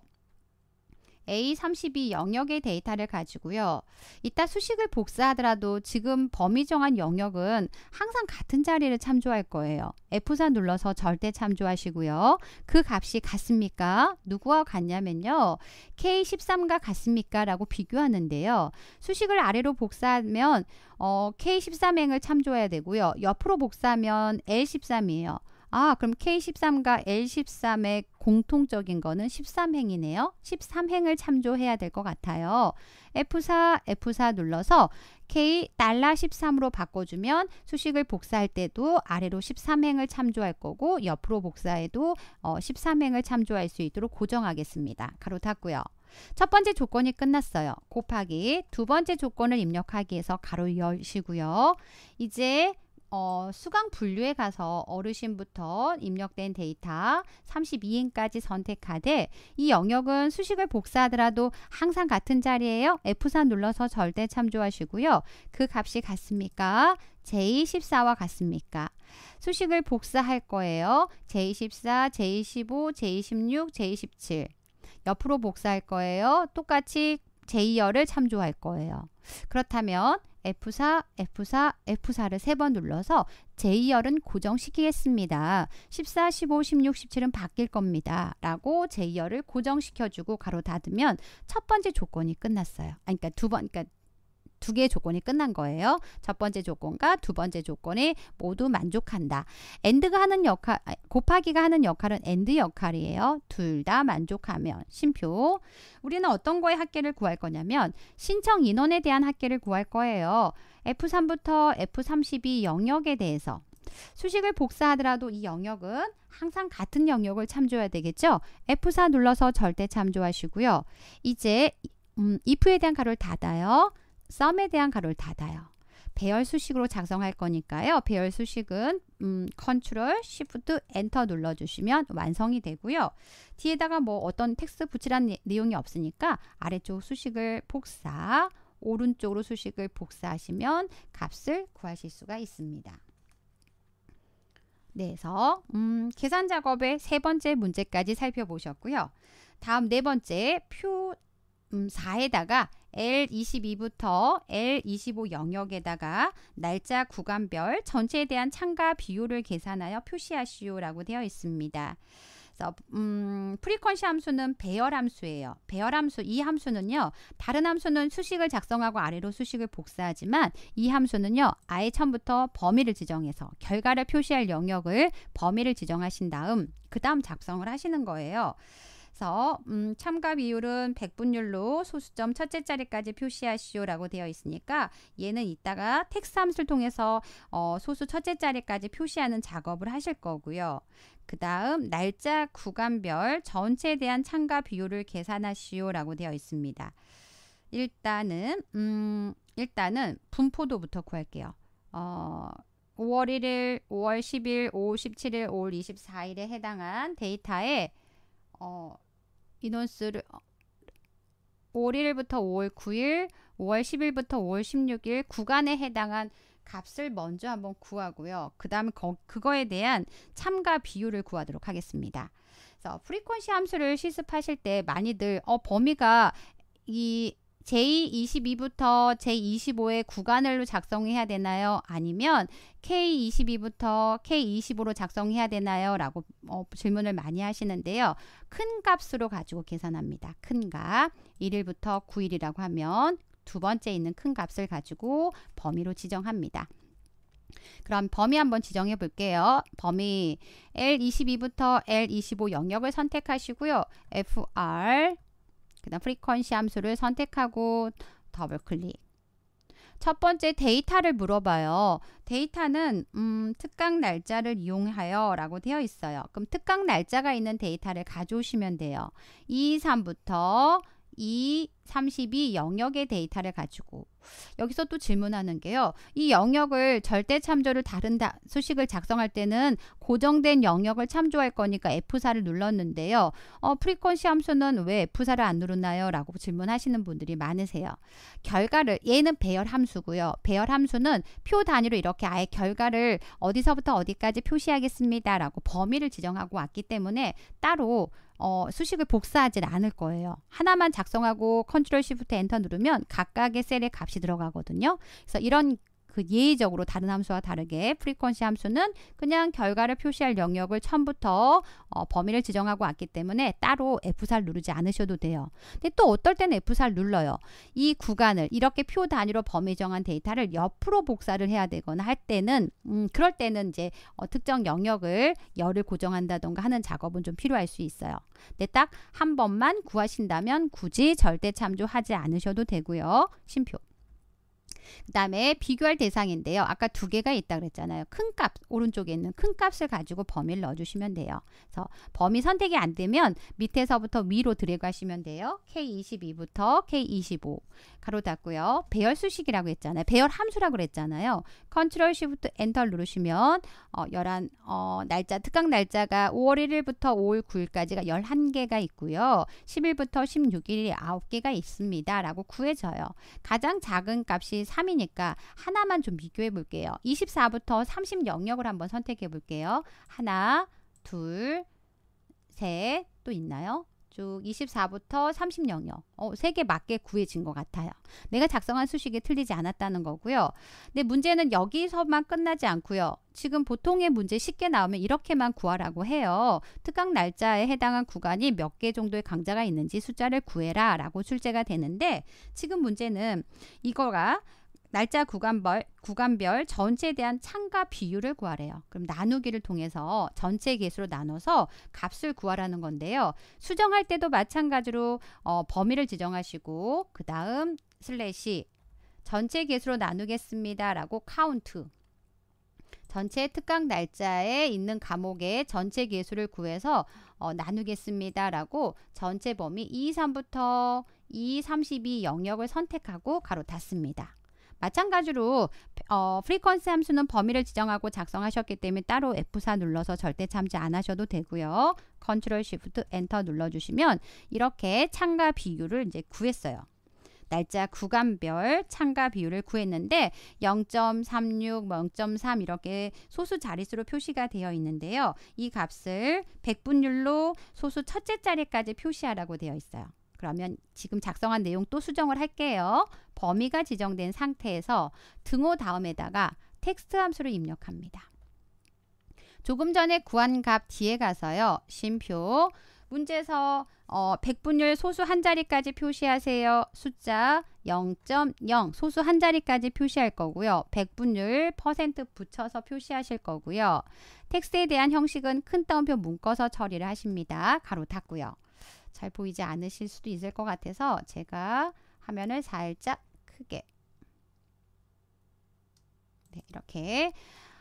A32 영역의 데이터를 가지고요. 이따 수식을 복사하더라도 지금 범위 정한 영역은 항상 같은 자리를 참조할 거예요. F4 눌러서 절대 참조하시고요. 그 값이 같습니까? 누구와 같냐면요. K13과 같습니까? 라고 비교하는데요. 수식을 아래로 복사하면 어, K13행을 참조해야 되고요. 옆으로 복사하면 L13이에요. 아, 그럼 K13과 L13의 공통적인 거는 13행이네요. 13행을 참조해야 될 것 같아요. F4, F4 눌러서 K 13으로 바꿔주면 수식을 복사할 때도 아래로 13행을 참조할 거고 옆으로 복사해도 어, 13행을 참조할 수 있도록 고정하겠습니다. 가로 닫고요첫 번째 조건이 끝났어요. 곱하기 두 번째 조건을 입력하기 위해서 가로 열시고요. 이제 어, 수강 분류에 가서 어르신부터 입력된 데이터 32인까지 선택하되 이 영역은 수식을 복사하더라도 항상 같은 자리에요. F4 눌러서 절대 참조하시고요. 그 값이 같습니까? J14와 같습니까? 수식을 복사할 거예요. J14, J15, J16, J17 옆으로 복사할 거예요. 똑같이 제이어를 참조할 거예요. 그렇다면 F4, F4, F4를 세 번 눌러서 제열은 고정시키겠습니다. 14, 15, 16, 17은 바뀔 겁니다. 라고 제열을 고정시켜주고 가로 닫으면 첫 번째 조건이 끝났어요. 아니, 그러니까 두 번, 그러니까 두 개의 조건이 끝난 거예요. 첫 번째 조건과 두 번째 조건이 모두 만족한다. 앤드가 하는 역할, 곱하기가 하는 역할은 앤드 역할이에요. 둘 다 만족하면 심표. 우리는 어떤 거에 합계를 구할 거냐면 신청 인원에 대한 합계를 구할 거예요. F3부터 F32 영역에 대해서 수식을 복사하더라도 이 영역은 항상 같은 영역을 참조해야 되겠죠. F4 눌러서 절대 참조하시고요. 이제 음, if에 대한 가로를 닫아요. 썸에 대한 가로를 닫아요. 배열 수식으로 작성할 거니까요. 배열 수식은 음, 컨트롤, 시프트, 엔터 눌러주시면 완성이 되고요. 뒤에다가 뭐 어떤 텍스트 붙이는 내용이 없으니까 아래쪽 수식을 복사, 오른쪽으로 수식을 복사하시면 값을 구하실 수가 있습니다. 네, 그래서 음, 계산 작업의 세 번째 문제까지 살펴보셨고요. 다음 네 번째 표 음, 4에다가 L22부터 L25 영역에다가 날짜 구간별 전체에 대한 참가 비율을 계산하여 표시하시오라고 되어 있습니다. 그래서 음, 프리퀀시 함수는 배열 함수예요. 배열 함수 이 함수는요. 다른 함수는 수식을 작성하고 아래로 수식을 복사하지만 이 함수는요. 아예 처음부터 범위를 지정해서 결과를 표시할 영역을 범위를 지정하신 다음 그 다음 작성을 하시는 거예요. 그래서 음, 참가 비율은 백분율로 소수점 첫째 자리까지 표시하시오라고 되어 있으니까 얘는 이따가 텍스 함수를 통해서 어, 소수 첫째 자리까지 표시하는 작업을 하실 거고요. 그 다음 날짜 구간별 전체에 대한 참가 비율을 계산하시오라고 되어 있습니다. 일단은 음, 일단은 분포도부터 구할게요. 어, 5월 1일, 5월 10일, 5월 17일, 5월 24일에 해당한 데이터에 어, 인원수를 5월 어, 일부터 5월 9일, 5월 10일부터 5월 16일 구간에 해당한 값을 먼저 한번 구하고요. 그 다음 그거에 대한 참가 비율을 구하도록 하겠습니다. 그래서 프리퀀시 함수를 실습하실 때 많이들 어 범위가 이 J22부터 J25의 구간을로 작성해야 되나요? 아니면 K22부터 K25로 작성해야 되나요? 라고 어, 질문을 많이 하시는데요. 큰 값으로 가지고 계산합니다. 큰 값. 1일부터 9일이라고 하면 두 번째 있는 큰 값을 가지고 범위로 지정합니다. 그럼 범위 한번 지정해 볼게요. 범위 L22부터 L25 영역을 선택하시고요. FR 그 다음 프리퀀시 함수를 선택하고 더블 클릭 첫 번째 데이터를 물어봐요. 데이터는 음, 특강 날짜를 이용하여 라고 되어 있어요. 그럼 특강 날짜가 있는 데이터를 가져오시면 돼요. 2, 3부터 2, 32 영역의 데이터를 가지고 여기서 또 질문하는 게요. 이 영역을 절대 참조를 다른 다, 수식을 작성할 때는 고정된 영역을 참조할 거니까 F4를 눌렀는데요. 어, 프리퀀시 함수는 왜 F4를 안 누르나요? 라고 질문하시는 분들이 많으세요. 결과를 얘는 배열 함수고요. 배열 함수는 표 단위로 이렇게 아예 결과를 어디서부터 어디까지 표시하겠습니다라고 범위를 지정하고 왔기 때문에 따로 어, 수식을 복사하지 않을 거예요. 하나만 작성하고 컨트롤 시프트 엔터 누르면 각각의 셀에 값이 들어가거든요. 그래서 이런 그 예의적으로 다른 함수와 다르게 프리퀀시 함수는 그냥 결과를 표시할 영역을 처음부터 어, 범위를 지정하고 왔기 때문에 따로 F4를 누르지 않으셔도 돼요. 근데 또 어떨 때는 F4를 눌러요. 이 구간을 이렇게 표 단위로 범위 정한 데이터를 옆으로 복사를 해야 되거나 할 때는 음, 그럴 때는 이제 어, 특정 영역을 열을 고정한다던가 하는 작업은 좀 필요할 수 있어요. 근데 딱 한 번만 구하신다면 굳이 절대 참조하지 않으셔도 되고요. 심표. 그 다음에 비교할 대상인데요. 아까 두 개가 있다 그랬잖아요. 큰 값, 오른쪽에 있는 큰 값을 가지고 범위를 넣어주시면 돼요. 그래서 범위 선택이 안 되면 밑에서부터 위로 드래그 하시면 돼요. K22부터 K25 가로 닫고요. 배열 수식이라고 했잖아요. 배열 함수라고 그랬잖아요. 컨트롤 s h i 엔터 누르시면 어, 11 어, 날짜 특강 날짜가 5월 1일부터 5월 9일까지가 11개가 있고요. 10일부터 16일이 9개가 있습니다. 라고 구해져요. 가장 작은 값이 3이니까 하나만 좀 비교해 볼게요. 24부터 30 영역을 한번 선택해 볼게요. 하나, 둘, 셋, 또 있나요? 쭉 24부터 30 영역 어, 3개 맞게 구해진 것 같아요. 내가 작성한 수식이 틀리지 않았다는 거고요. 근데 문제는 여기서만 끝나지 않고요. 지금 보통의 문제 쉽게 나오면 이렇게만 구하라고 해요. 특강 날짜에 해당한 구간이 몇 개 정도의 강좌가 있는지 숫자를 구해라 라고 출제가 되는데 지금 문제는 이거가 날짜 구간별, 구간별 전체에 대한 참가 비율을 구하래요. 그럼 나누기를 통해서 전체 개수로 나눠서 값을 구하라는 건데요. 수정할 때도 마찬가지로 어, 범위를 지정하시고 그 다음 슬래시 전체 개수로 나누겠습니다. 라고 카운트 전체 특강 날짜에 있는 과목의 전체 개수를 구해서 어, 나누겠습니다. 라고 전체 범위 2, 3부터 2, 32 영역을 선택하고 가로 닫습니다. 마찬가지로 어, 프리퀀스 함수는 범위를 지정하고 작성하셨기 때문에 따로 F4 눌러서 절대 참지 않으셔도 되고요. 컨트롤 쉬프트 엔터 눌러주시면 이렇게 참가 비율을 이제 구했어요. 날짜 구간별 참가 비율을 구했는데 0.36, 뭐0.3 이렇게 소수 자릿수로 표시가 되어 있는데요. 이 값을 백분율로 소수 첫째 자리까지 표시하라고 되어 있어요. 그러면 지금 작성한 내용 또 수정을 할게요. 범위가 지정된 상태에서 등호 다음에다가 텍스트 함수를 입력합니다. 조금 전에 구한 값 뒤에 가서요. 심표 문제에서 어, 백분율 소수 한 자리까지 표시하세요. 숫자 0.0 소수 한 자리까지 표시할 거고요. 백분율 퍼센트 붙여서 표시하실 거고요. 텍스트에 대한 형식은 큰 따옴표 묶어서 처리를 하십니다. 가로 닫고요. 잘 보이지 않으실 수도 있을 것 같아서 제가 화면을 살짝 크게 네, 이렇게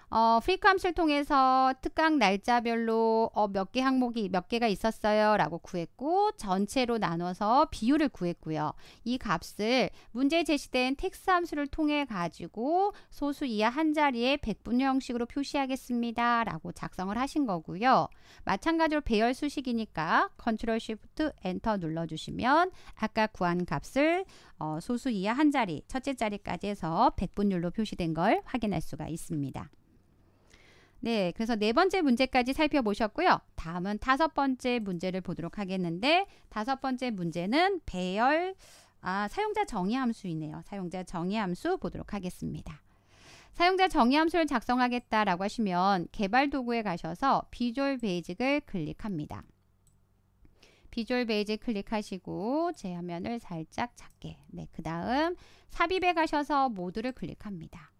어, 필캄를 통해서 특강 날짜별로 어, 몇 개 항목이 몇 개가 있었어요 라고 구했고 전체로 나눠서 비율을 구했고요. 이 값을 문제 에 제시된 텍스 함수를 통해 가지고 소수 이하 한 자리에 백분 형식으로 표시하겠습니다 라고 작성을 하신 거고요. 마찬가지로 배열 수식이니까 컨트롤 쉬프트 엔터 눌러주시면 아까 구한 값을 어, 소수 이하 한 자리 첫째 자리까지 해서 백분율로 표시된 걸 확인할 수가 있습니다. 네, 그래서 네 번째 문제까지 살펴보셨고요. 다음은 다섯 번째 문제를 보도록 하겠는데 다섯 번째 문제는 배열 아, 사용자 정의 함수이네요. 사용자 정의 함수 보도록 하겠습니다. 사용자 정의 함수를 작성하겠다라고 하시면 개발 도구에 가셔서 비주얼 베이직을 클릭합니다. 비주얼 베이직 클릭하시고 제 화면을 살짝 작게 네, 그 다음 삽입에 가셔서 모드를 클릭합니다.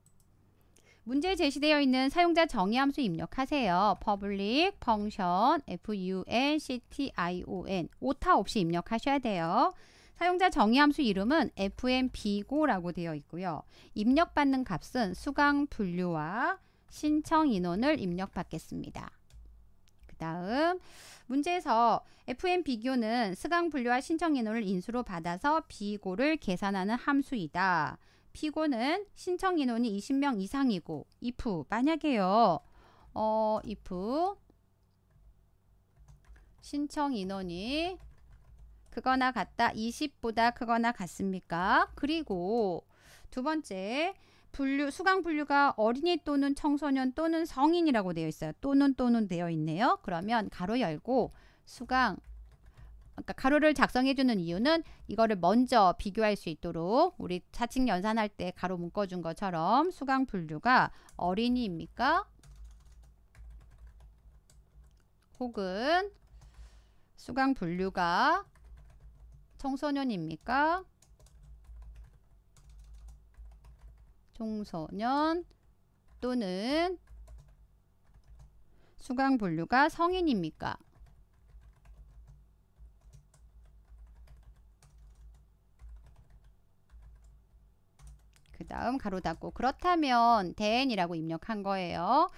문제에 제시되어 있는 사용자 정의 함수 입력하세요. public function function 오타 없이 입력하셔야 돼요. 사용자 정의 함수 이름은 fmp고라고 되어 있고요. 입력받는 값은 수강 분류와 신청 인원을 입력받겠습니다. 다음 문제에서 FM 비교는 수강 분류와 신청 인원을 인수로 받아서 비고를 계산하는 함수이다. 피고는 신청 인원이 20명 이상이고 if 만약에요. 어 if 신청 인원이 그거나 같다 20보다 크거나 같습니까? 그리고 두 번째 분류 수강 분류가 어린이 또는 청소년 또는 성인이라고 되어 있어요. 또는 또는 되어 있네요. 그러면 가로 열고 수강 그러니까 가로를 작성해 주는 이유는 이거를 먼저 비교할 수 있도록 우리 사칙 연산할 때 가로 묶어 준 것처럼 수강 분류가 어린이입니까? 혹은 수강 분류가 청소년입니까? 청소년 또는 수강 분류가 성인입니까? 그 다음 가로 닫고 그렇다면 then이라고 입력한 거예요.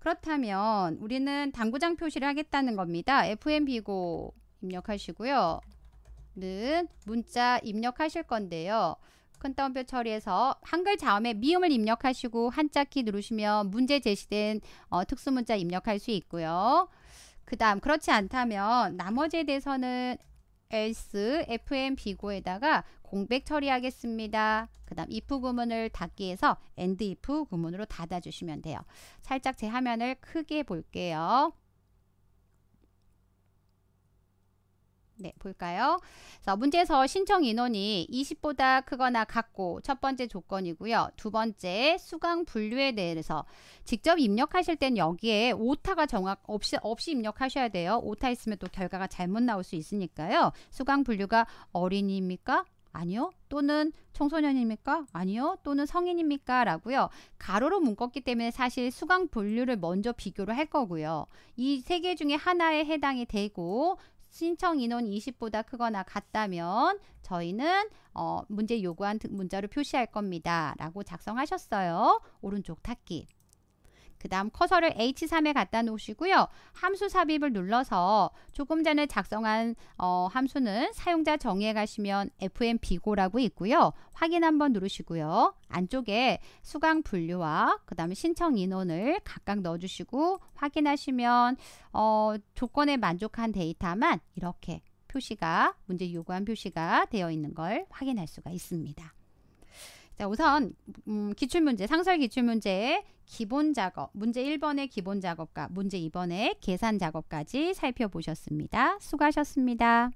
그렇다면 우리는 당구장 표시를 하겠다는 겁니다. FMB고 입력하시고요. 는 문자 입력하실 건데요. 큰 따옴표 처리해서 한글 자음에 미음을 입력하시고 한자키 누르시면 문제 제시된 어, 특수문자 입력할 수 있고요. 그 다음 그렇지 않다면 나머지에 대해서는 else fm 비고에다가 공백 처리하겠습니다. 그 다음 if 구문을 닫기 해서 and if 구문으로 닫아주시면 돼요. 살짝 제 화면을 크게 볼게요. 네, 볼까요? 자, 문제에서 신청 인원이 20보다 크거나 같고 첫 번째 조건이고요. 두 번째 수강 분류에 대해서 직접 입력하실 땐 여기에 오타가 정확 없이 없이 입력하셔야 돼요. 오타 있으면 또 결과가 잘못 나올 수 있으니까요. 수강 분류가 어린이입니까? 아니요. 또는 청소년입니까? 아니요. 또는 성인입니까? 라고요. 가로로 묶었기 때문에 사실 수강 분류를 먼저 비교를 할 거고요. 이 세 개 중에 하나에 해당이 되고 신청 인원 20보다 크거나 같다면 저희는 어, 문제 요구한 문자로 표시할 겁니다. 라고 작성하셨어요. 오른쪽 닫기. 그 다음 커서를 H3에 갖다 놓으시고요. 함수 삽입을 눌러서 조금 전에 작성한 어, 함수는 사용자 정의에 가시면 FM비고라고 있고요. 확인 한번 누르시고요. 안쪽에 수강 분류와 그 다음에 신청 인원을 각각 넣어주시고 확인하시면 어, 조건에 만족한 데이터만 이렇게 표시가 문제 요구한 표시가 되어 있는 걸 확인할 수가 있습니다. 자, 우선 음, 기출문제, 상설 기출문제의 기본 작업, 문제 1번의 기본 작업과 문제 2번의 계산 작업까지 살펴보셨습니다. 수고하셨습니다.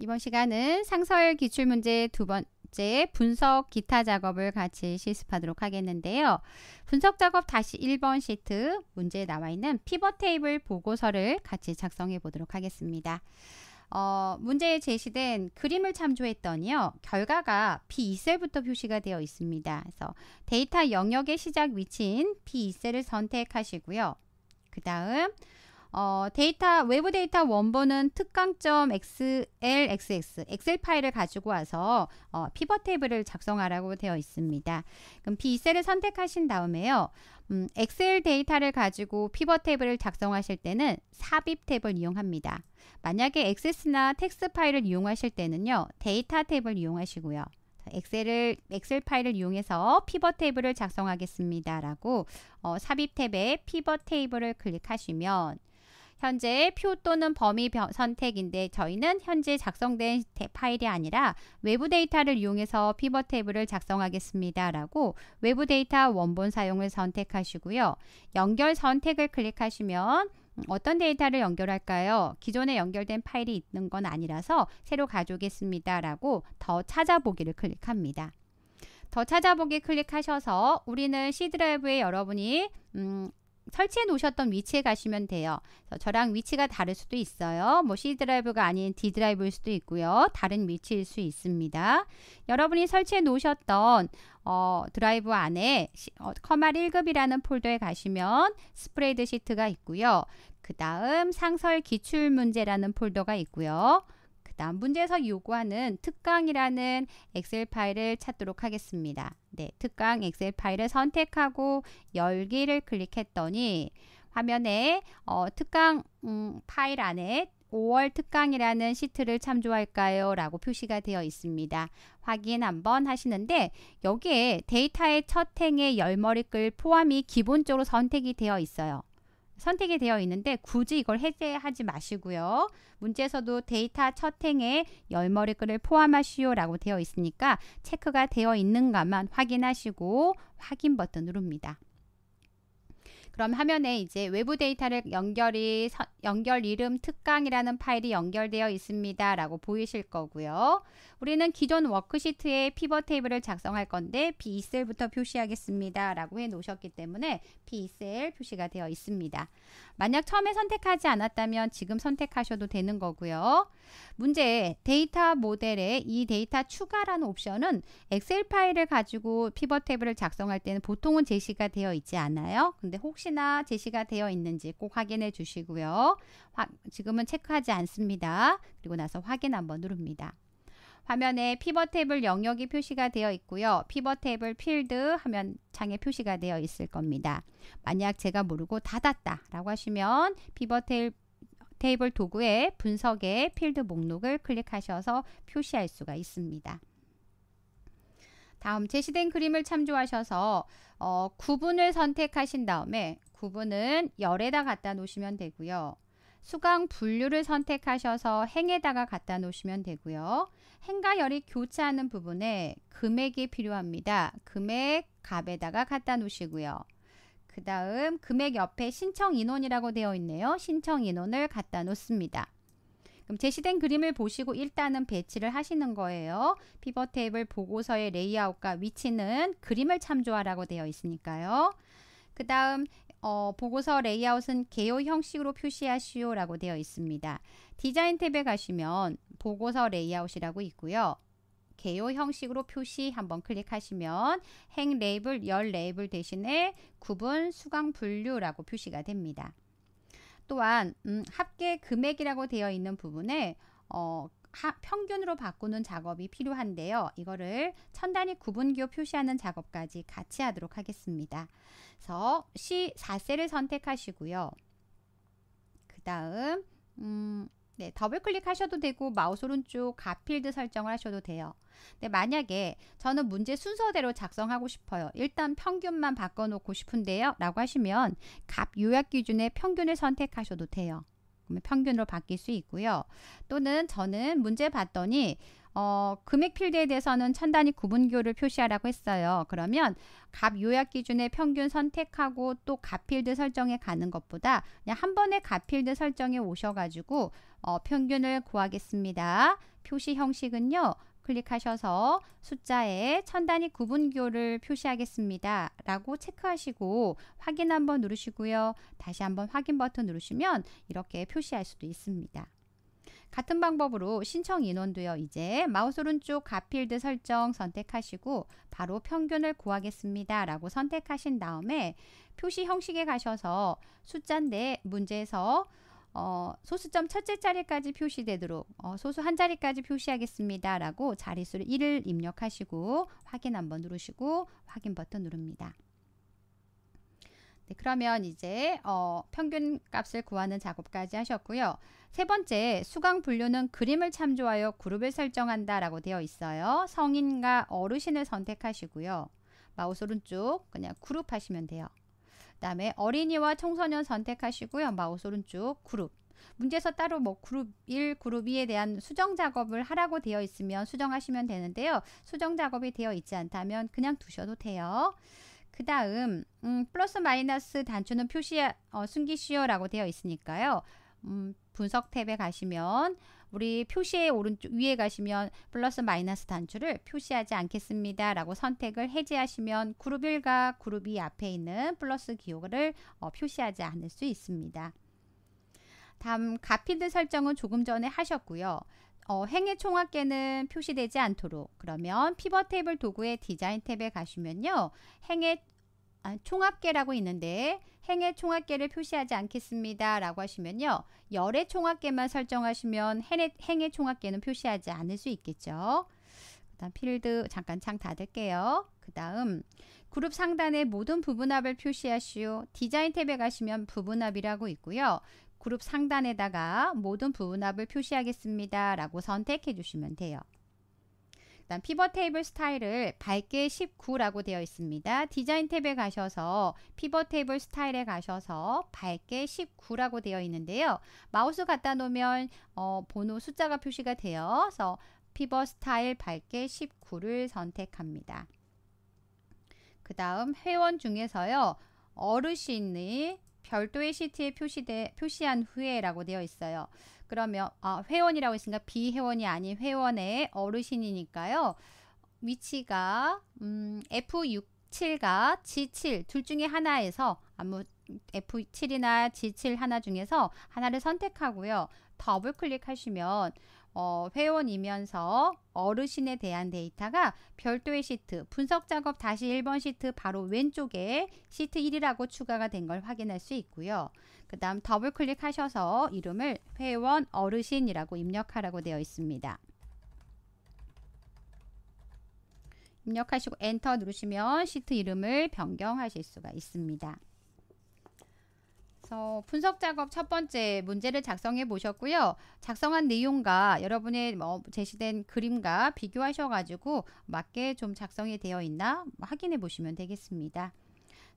이번 시간은 상설 기출문제 두 번째 분석 기타 작업을 같이 실습하도록 하겠는데요. 분석 작업 다시 1번 시트 문제에 나와 있는 피벗 테이블 보고서를 같이 작성해 보도록 하겠습니다. 어, 문제에 제시된 그림을 참조했더니요. 결과가 B2셀부터 표시가 되어 있습니다. 그래서 데이터 영역의 시작 위치인 B2셀을 선택하시고요. 그 다음 어, 데이터 외부 데이터 원본은 특강점 xlxx 엑셀 파일을 가지고 와서 어, 피벗 테이블을 작성하라고 되어 있습니다. 그럼 b 셀을 선택하신 다음에요. 음, 엑셀 데이터를 가지고 피벗 테이블을 작성하실 때는 삽입 탭을 이용합니다. 만약에 엑세스나 텍스 파일을 이용하실 때는요. 데이터 탭을 이용하시고요. 엑셀을 엑셀 파일을 이용해서 피벗 테이블을 작성하겠습니다라고 어, 삽입 탭에 피벗 테이블을 클릭하시면 현재의 표 또는 범위 선택인데 저희는 현재 작성된 파일이 아니라 외부 데이터를 이용해서 피벗 테이블을 작성하겠습니다. 라고 외부 데이터 원본 사용을 선택하시고요. 연결 선택을 클릭하시면 어떤 데이터를 연결할까요? 기존에 연결된 파일이 있는 건 아니라서 새로 가져오겠습니다. 라고 더 찾아보기를 클릭합니다. 더 찾아보기 클릭하셔서 우리는 C 드라이브에 여러분이 음, 설치해 놓으셨던 위치에 가시면 돼요. 저랑 위치가 다를 수도 있어요. 뭐 C 드라이브가 아닌 D 드라이브일 수도 있고요. 다른 위치일 수 있습니다. 여러분이 설치해 놓으셨던 어, 드라이브 안에 어, 커말 1급이라는 폴더에 가시면 스프레드 시트가 있고요. 그 다음 상설 기출 문제라는 폴더가 있고요. 다음 문제에서 요구하는 특강이라는 엑셀 파일을 찾도록 하겠습니다. 네, 특강 엑셀 파일을 선택하고 열기를 클릭했더니 화면에 어, 특강 음, 파일 안에 5월 특강이라는 시트를 참조할까요? 라고 표시가 되어 있습니다. 확인 한번 하시는데 여기에 데이터의 첫 행의 열머리글 포함이 기본적으로 선택이 되어 있어요. 선택이 되어 있는데 굳이 이걸 해제하지 마시고요. 문제에서도 데이터 첫 행에 열머리글을 포함하시오 라고 되어 있으니까 체크가 되어 있는가만 확인하시고 확인 버튼 누릅니다. 그럼 화면에 이제 외부 데이터를 연결이 서, 연결 이름 특강이라는 파일이 연결되어 있습니다. 라고 보이실 거고요. 우리는 기존 워크시트에 피버 테이블을 작성할 건데 B2셀부터 표시하겠습니다. 라고 해 놓으셨기 때문에 B2셀 표시가 되어 있습니다. 만약 처음에 선택하지 않았다면 지금 선택하셔도 되는 거고요. 문제 데이터 모델에 이 데이터 추가라는 옵션은 엑셀 파일을 가지고 피버 테이블을 작성할 때는 보통은 제시가 되어 있지 않아요. 근데 혹시 콘텐나 제시가 되어 있는지 꼭 확인해 주시고요. 지금은 체크하지 않습니다. 그리고 나서 확인 한번 누릅니다. 화면에 피벗 테이블 영역이 표시가 되어 있고요. 피벗 테이블 필드 화면 창에 표시가 되어 있을 겁니다. 만약 제가 모르고 닫았다 라고 하시면 피벗 테이블 도구의 분석의 필드 목록을 클릭하셔서 표시할 수가 있습니다. 다음 제시된 그림을 참조하셔서 어, 구분을 선택하신 다음에 구분은 열에다 갖다 놓으시면 되고요. 수강 분류를 선택하셔서 행에다가 갖다 놓으시면 되고요. 행과 열이 교차하는 부분에 금액이 필요합니다. 금액 값에다가 갖다 놓으시고요. 그 다음 금액 옆에 신청 인원이라고 되어 있네요. 신청 인원을 갖다 놓습니다. 그럼 제시된 그림을 보시고 일단은 배치를 하시는 거예요. 피벗 테이블 보고서의 레이아웃과 위치는 그림을 참조하라고 되어 있으니까요. 그 다음 어, 보고서 레이아웃은 개요 형식으로 표시하시오 라고 되어 있습니다. 디자인 탭에 가시면 보고서 레이아웃이라고 있고요. 개요 형식으로 표시 한번 클릭하시면 행 레이블, 열 레이블 대신에 구분, 수강, 분류라고 표시가 됩니다. 또한 음, 합계 금액이라고 되어 있는 부분에 어, 하, 평균으로 바꾸는 작업이 필요한데요. 이거를 천 단위 구분기호 표시하는 작업까지 같이 하도록 하겠습니다. 그래서 C4셀을 선택하시고요. 그 다음 음, 네, 더블 클릭하셔도 되고 마우스 오른쪽 가필드 설정을 하셔도 돼요. 근데 만약에 저는 문제 순서대로 작성하고 싶어요. 일단 평균만 바꿔놓고 싶은데요. 라고 하시면 값 요약 기준의 평균을 선택하셔도 돼요. 그러면 평균으로 바뀔 수 있고요. 또는 저는 문제 봤더니 어, 금액 필드에 대해서는 천 단위 구분교를 표시하라고 했어요. 그러면 값 요약 기준의 평균 선택하고 또 값 필드 설정에 가는 것보다 그냥 한 번에 값 필드 설정에 오셔가지고 어, 평균을 구하겠습니다. 표시 형식은요. 클릭하셔서 숫자에 천 단위 구분교를 표시하겠습니다. 라고 체크하시고 확인 한번 누르시고요. 다시 한번 확인 버튼 누르시면 이렇게 표시할 수도 있습니다. 같은 방법으로 신청 인원도요. 이제 마우스 오른쪽 가필드 설정 선택하시고 바로 평균을 구하겠습니다. 라고 선택하신 다음에 표시 형식에 가셔서 숫자인데 문제에서 어, 소수점 첫째 자리까지 표시되도록 어, 소수 한 자리까지 표시하겠습니다. 라고 자릿수를 1을 입력하시고 확인 한번 누르시고 확인 버튼 누릅니다. 네, 그러면 이제 어, 평균 값을 구하는 작업까지 하셨고요. 세 번째, 수강 분류는 그림을 참조하여 그룹을 설정한다 라고 되어 있어요. 성인과 어르신을 선택하시고요. 마우스 오른쪽 그냥 그룹 하시면 돼요. 다음에 어린이와 청소년 선택하시고요. 마우스 오른쪽 그룹. 문제에서 따로 뭐 그룹 1, 그룹 2에 대한 수정 작업을 하라고 되어 있으면 수정하시면 되는데요. 수정 작업이 되어 있지 않다면 그냥 두셔도 돼요. 그 다음 음, 플러스 마이너스 단추는 표시 어, 숨기시오 라고 되어 있으니까요. 음, 분석 탭에 가시면 우리 표시의 오른쪽 위에 가시면 플러스 마이너스 단추를 표시하지 않겠습니다. 라고 선택을 해제하시면 그룹 1과 그룹 2 앞에 있는 플러스 기호를 어, 표시하지 않을 수 있습니다. 다음 가피드 설정은 조금 전에 하셨고요. 어, 행의 총합계는 표시되지 않도록 그러면 피벗 테이블 도구의 디자인 탭에 가시면요. 행의 아, 총합계라고 있는데 행의 총합계를 표시하지 않겠습니다. 라고 하시면요. 열의 총합계만 설정하시면 행의, 행의 총합계는 표시하지 않을 수 있겠죠. 그 다음 필드 잠깐 창 닫을게요. 그 다음 그룹 상단의 모든 부분합을 표시하시오. 디자인 탭에 가시면 부분합이라고 있고요. 그룹 상단에다가 모든 부분합을 표시하겠습니다. 라고 선택해 주시면 돼요. 일단 피벗 테이블 스타일을 밝게 19라고 되어 있습니다. 디자인 탭에 가셔서 피벗 테이블 스타일에 가셔서 밝게 19라고 되어 있는데요. 마우스 갖다 놓으면 어, 번호 숫자가 표시가 되어 서 피벗 스타일 밝게 19를 선택합니다. 그 다음 회원 중에서요. 어르신이 별도의 시트에 표시한 후에 라고 되어 있어요. 그러면 아, 회원이라고 했으니까 비회원이 아닌 회원의 어르신이니까요. 위치가 음, F67과 G7 둘 중에 하나에서 아무 F7이나 G7 하나 중에서 하나를 선택하고요. 더블 클릭하시면 어, 회원이면서 어르신에 대한 데이터가 별도의 시트, 분석 작업 다시 1번 시트 바로 왼쪽에 시트 1이라고 추가가 된 걸 확인할 수 있고요. 그 다음 더블 클릭하셔서 이름을 회원 어르신이라고 입력하라고 되어 있습니다. 입력하시고 엔터 누르시면 시트 이름을 변경하실 수가 있습니다. 그래서 분석 작업 첫 번째 문제를 작성해 보셨고요. 작성한 내용과 여러분의 뭐 제시된 그림과 비교하셔 가지고 맞게 좀 작성이 되어 있나 확인해 보시면 되겠습니다.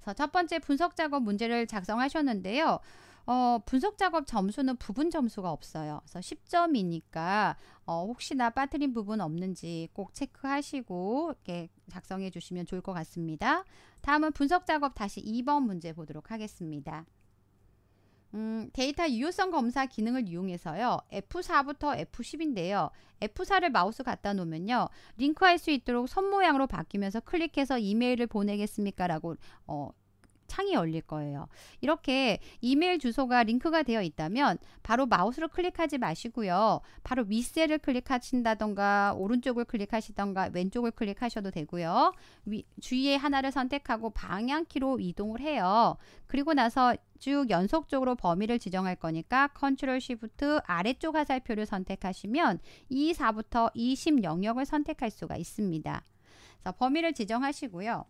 그래서 첫 번째 분석 작업 문제를 작성하셨는데요. 어, 분석 작업 점수는 부분 점수가 없어요. 그래서 10점이니까 어, 혹시나 빠뜨린 부분 없는지 꼭 체크하시고 이렇게 작성해 주시면 좋을 것 같습니다. 다음은 분석 작업 다시 2번 문제 보도록 하겠습니다. 음, 데이터 유효성 검사 기능을 이용해서요. F4부터 F10인데요. F4를 마우스 갖다 놓으면요. 링크할 수 있도록 선 모양으로 바뀌면서 클릭해서 이메일을 보내겠습니까? 라고 어, 창이 열릴 거예요. 이렇게 이메일 주소가 링크가 되어 있다면 바로 마우스를 클릭하지 마시고요. 바로 윗셀을 클릭하신다던가 오른쪽을 클릭하시던가 왼쪽을 클릭하셔도 되고요. 위, 주위에 하나를 선택하고 방향키로 이동을 해요. 그리고 나서 쭉 연속적으로 범위를 지정할 거니까 컨트롤 시프트 아래쪽 화살표를 선택하시면 24부터 20 영역을 선택할 수가 있습니다. 자, 범위를 지정하시고요.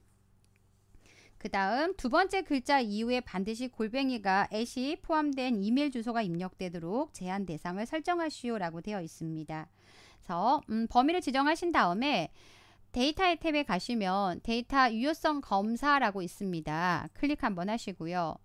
그 다음 두 번째 글자 이후에 반드시 골뱅이가 애시 포함된 이메일 주소가 입력되도록 제한 대상을 설정하시오 라고 되어 있습니다. 그래서 음, 범위를 지정하신 다음에 데이터의 에 가시면 데이터 유효성 검사라고 있습니다. 클릭 한번 하시고요.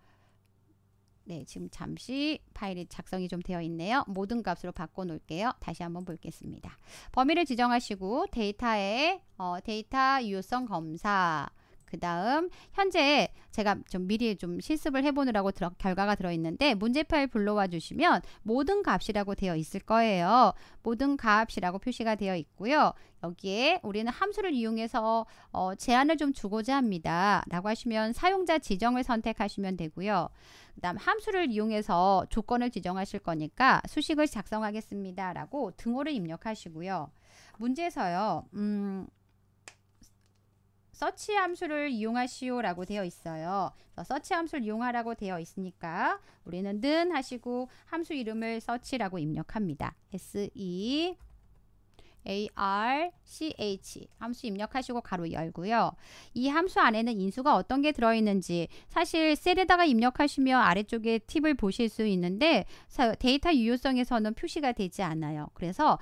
네, 지금 잠시 파일이 작성이 좀 되어 있네요. 모든 값으로 바꿔 놓을게요. 다시 한번 보겠습니다. 범위를 지정하시고 데이터에 어, 데이터 유효성 검사 그 다음 현재 제가 좀 미리 좀 실습을 해보느라고 들어, 결과가 들어있는데 문제 파일 불러와 주시면 모든 값이라고 되어 있을 거예요. 모든 값이라고 표시가 되어 있고요. 여기에 우리는 함수를 이용해서 어, 제한을 좀 주고자 합니다. 라고 하시면 사용자 지정을 선택하시면 되고요. 그 다음 함수를 이용해서 조건을 지정하실 거니까 수식을 작성하겠습니다. 라고 등호를 입력하시고요. 문제에서요. 음, 서치 함수를 이용하시오라고 되어 있어요. 서치 함수를 이용하라고 되어 있으니까 우리는 는 하시고 함수 이름을 서치라고 입력합니다. se ARCH 함수 입력하시고 가로 열고요. 이 함수 안에는 인수가 어떤 게 들어있는지 사실 셀에다가 입력하시면 아래쪽에 팁을 보실 수 있는데 데이터 유효성에서는 표시가 되지 않아요. 그래서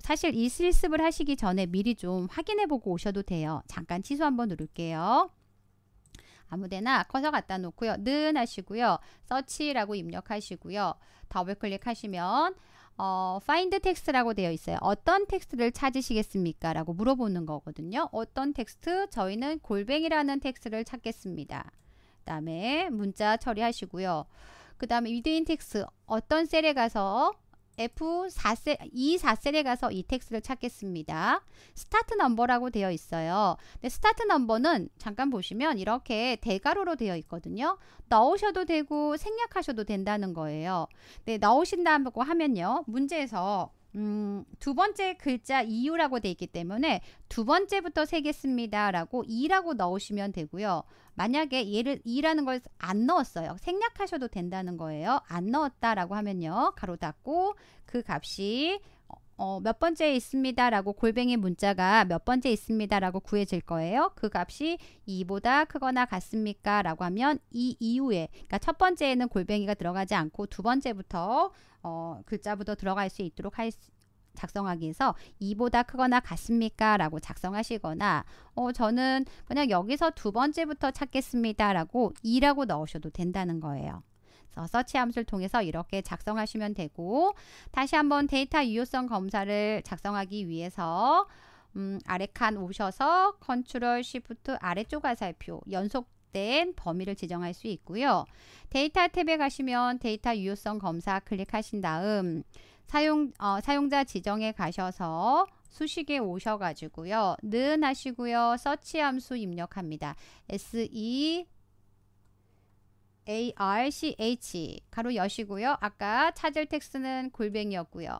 사실 이 실습을 하시기 전에 미리 좀 확인해 보고 오셔도 돼요. 잠깐 취소 한번 누를게요. 아무데나 커서 갖다 놓고요. 는 하시고요. 서치라고 입력하시고요. 더블 클릭하시면 어, find 텍스트라고 되어 있어요. 어떤 텍스트를 찾으시겠습니까? 라고 물어보는 거거든요. 어떤 텍스트? 저희는 골뱅이라는 텍스트를 찾겠습니다. 그 다음에 문자 처리하시고요. 그 다음에 위드인 텍스 어떤 셀에 가서 F4셀, E4셀에 가서 이텍스를 찾겠습니다. 스타트 넘버라고 되어 있어요. 근데 스타트 넘버는 잠깐 보시면 이렇게 대괄호로 되어 있거든요. 넣으셔도 되고 생략하셔도 된다는 거예요. 네, 넣으신다고 하면요. 문제에서 음, 두 번째 글자 이유라고 돼 있기 때문에 두 번째부터 세겠습니다라고 이라고 넣으시면 되고요. 만약에 얘를 이라는 걸 안 넣었어요. 생략하셔도 된다는 거예요. 안 넣었다라고 하면요. 가로 닫고 그 값이 어, 몇 번째에 있습니다라고 골뱅이 문자가 몇 번째 있습니다라고 구해질 거예요. 그 값이 2보다 크거나 같습니까? 라고 하면 이 이후에 그러니까 첫 번째에는 골뱅이가 들어가지 않고 두 번째부터 어, 글자부터 들어갈 수 있도록 할 수, 작성하기 위해서 2보다 크거나 같습니까? 라고 작성하시거나 어, 저는 그냥 여기서 두 번째부터 찾겠습니다. 라고 2라고 넣으셔도 된다는 거예요. 서치 함수를 통해서 이렇게 작성하시면 되고 다시 한번 데이터 유효성 검사를 작성하기 위해서 음, 아래 칸 오셔서 컨트롤 시프트 아래쪽 화살표 연속된 범위를 지정할 수 있고요. 데이터 탭에 가시면 데이터 유효성 검사 클릭하신 다음 사용, 어, 사용자 지정에 가셔서 수식에 오셔가지고요. 는 하시고요. 서치 함수 입력합니다. SE ARCH 가로 여시고요. 아까 찾을 텍스트는 골뱅이였고요.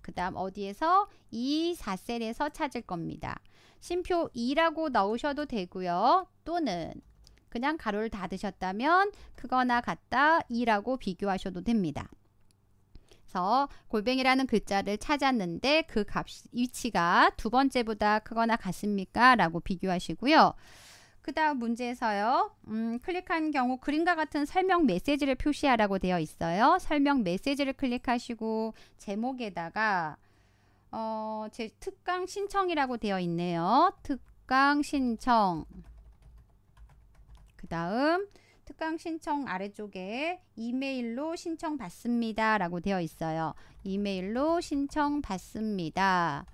그 다음 어디에서 이 4셀에서 찾을 겁니다. 심표 2라고 넣으셔도 되고요. 또는 그냥 가로를 닫으셨다면 크거나 같다 2라고 비교하셔도 됩니다. 그래서 골뱅이라는 글자를 찾았는데 그 값, 위치가 두 번째보다 크거나 같습니까? 라고 비교하시고요. 그 다음 문제에서요. 음, 클릭한 경우 그림과 같은 설명 메시지를 표시하라고 되어 있어요. 설명 메시지를 클릭하시고 제목에다가 어, 제 특강 신청이라고 되어 있네요. 특강 신청. 그 다음 특강 신청 아래쪽에 이메일로 신청 받습니다. 라고 되어 있어요. 이메일로 신청 받습니다.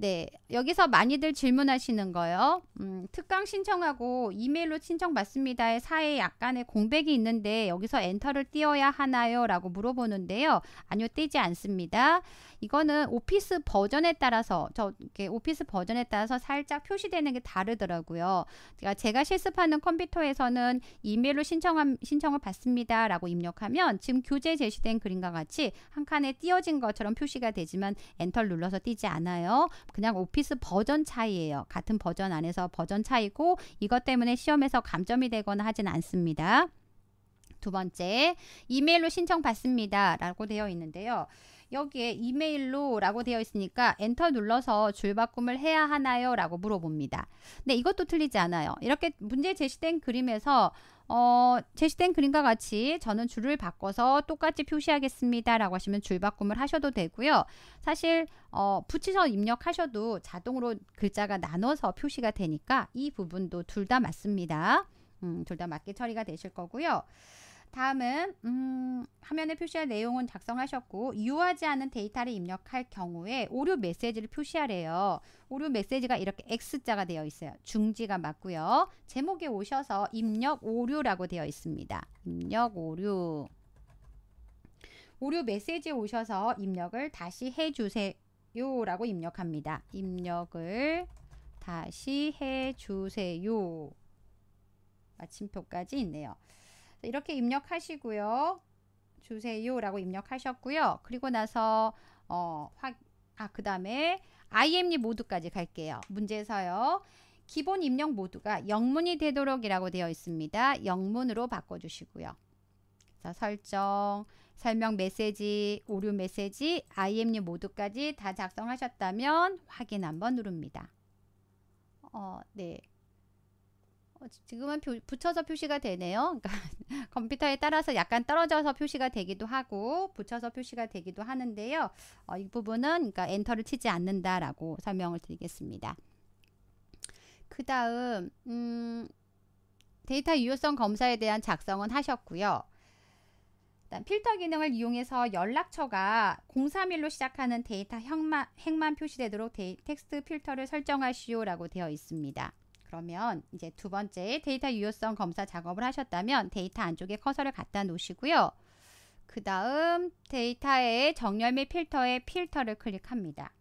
네, 여기서 많이들 질문하시는 거요. 음, 특강 신청하고 이메일로 신청 받습니다의 사에 약간의 공백이 있는데 여기서 엔터를 띄어야 하나요? 라고 물어보는데요. 아니요, 띄지 않습니다. 이거는 오피스 버전에 따라서 저 오피스 버전에 따라서 살짝 표시되는 게 다르더라고요. 제가, 그러니까 제가 실습하는 컴퓨터에서는 이메일로 신청한 신청을 받습니다라고 입력하면 지금 교재 제시된 그림과 같이 한 칸에 띄어진 것처럼 표시가 되지만 엔터 눌러서 띄지 않아요. 그냥 오피스 버전 차이예요. 같은 버전 안에서 버전 차이고 이것 때문에 시험에서 감점이 되거나 하진 않습니다. 두 번째, 이메일로 신청 받습니다. 라고 되어 있는데요. 여기에 이메일로 라고 되어 있으니까 엔터 눌러서 줄바꿈을 해야 하나요? 라고 물어봅니다. 근데 이것도 틀리지 않아요. 이렇게 문제 제시된 그림에서 어, 제시된 그림과 같이 저는 줄을 바꿔서 똑같이 표시하겠습니다 라고 하시면 줄 바꿈을 하셔도 되고요 사실 어, 붙이서 입력하셔도 자동으로 글자가 나눠서 표시가 되니까 이 부분도 둘 다 맞습니다 음, 둘 다 맞게 처리가 되실 거고요 다음은 음, 화면에 표시할 내용은 작성하셨고 유효하지 않은 데이터를 입력할 경우에 오류 메시지를 표시하래요. 오류 메시지가 이렇게 X자가 되어 있어요. 중지가 맞고요. 제목에 오셔서 입력 오류라고 되어 있습니다. 입력 오류 오류 메시지에 오셔서 입력을 다시 해주세요 라고 입력합니다. 입력을 다시 해주세요. 마침표까지 있네요. 이렇게 입력하시고요. 주세요라고 입력하셨고요. 그리고 나서 어, 아, 그 다음에 IM니 모드까지 갈게요. 문제에서요. 기본 입력 모드가 영문이 되도록 이라고 되어 있습니다. 영문으로 바꿔주시고요. 자, 설정, 설명 메시지, 오류 메시지, IMU 모드까지 다 작성하셨다면 확인 한번 누릅니다. 어, 네. 어, 지금은 표, 붙여서 표시가 되네요. 그러니까 컴퓨터에 따라서 약간 떨어져서 표시가 되기도 하고 붙여서 표시가 되기도 하는데요. 어, 이 부분은 그러니까 엔터를 치지 않는다라고 설명을 드리겠습니다. 그 다음 음, 데이터 유효성 검사에 대한 작성은 하셨고요. 필터 기능을 이용해서 연락처가 031로 시작하는 데이터 형만, 행만 표시되도록 데이, 텍스트 필터를 설정하시오라고 되어 있습니다. 그러면 이제 두 번째 데이터 유효성 검사 작업을 하셨다면 데이터 안쪽에 커서를 갖다 놓으시고요. 그 다음 데이터의 정렬 및 필터의 필터를 클릭합니다.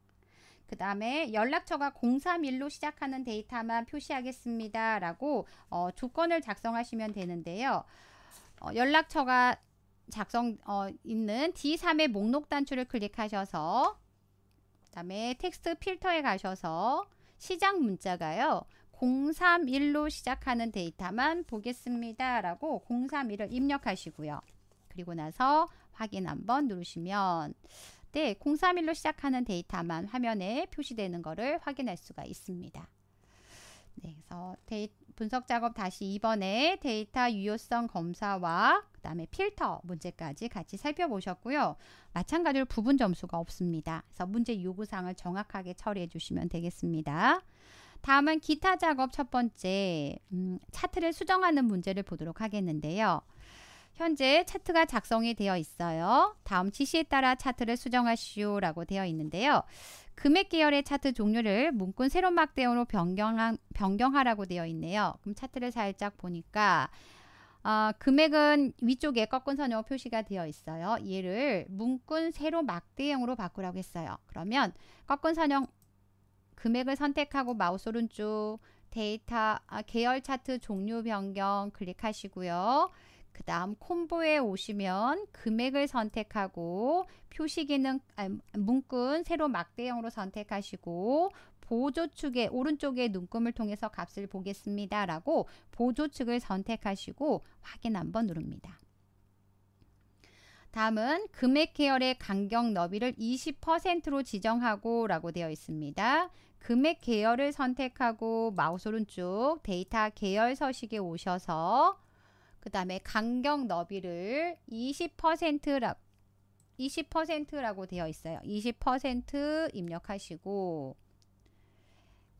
그 다음에 연락처가 031로 시작하는 데이터만 표시하겠습니다. 라고 어, 조건을 작성하시면 되는데요. 어, 연락처가 작성 어, 있는 D3의 목록 단추를 클릭하셔서 그 다음에 텍스트 필터에 가셔서 시작 문자가요. 031로 시작하는 데이터만 보겠습니다. 라고 031을 입력하시고요. 그리고 나서 확인 한번 누르시면 네, 031로 시작하는 데이터만 화면에 표시되는 것을 확인할 수가 있습니다. 네, 그래서 데이, 분석 작업 다시 2번에 데이터 유효성 검사와 그 다음에 필터 문제까지 같이 살펴보셨고요. 마찬가지로 부분 점수가 없습니다. 그래서 문제 요구사항을 정확하게 처리해 주시면 되겠습니다. 다음은 기타 작업 첫 번째 음, 차트를 수정하는 문제를 보도록 하겠는데요. 현재 차트가 작성이 되어 있어요. 다음 지시에 따라 차트를 수정하시오 라고 되어 있는데요. 금액 계열의 차트 종류를 문구 세로 막대형으로 변경하, 변경하라고 되어 있네요. 그럼 차트를 살짝 보니까 어, 금액은 위쪽에 꺾은 선으로 표시가 되어 있어요. 얘를 문구 세로 막대형으로 바꾸라고 했어요. 그러면 꺾은 선형 금액을 선택하고 마우스 오른쪽 데이터 아, 계열 차트 종류 변경 클릭하시고요. 그 다음 콤보에 오시면 금액을 선택하고 표시 기능 아, 문건 세로 막대형으로 선택하시고 보조축의 오른쪽에 눈금을 통해서 값을 보겠습니다. 라고 보조축을 선택하시고 확인 한번 누릅니다. 다음은 금액 계열의 간격 너비를 20%로 지정하고 라고 되어 있습니다. 금액 계열을 선택하고 마우스 오른쪽 데이터 계열 서식에 오셔서 그 다음에 간격 너비를 20%라 20%라고 되어 있어요. 20% 입력하시고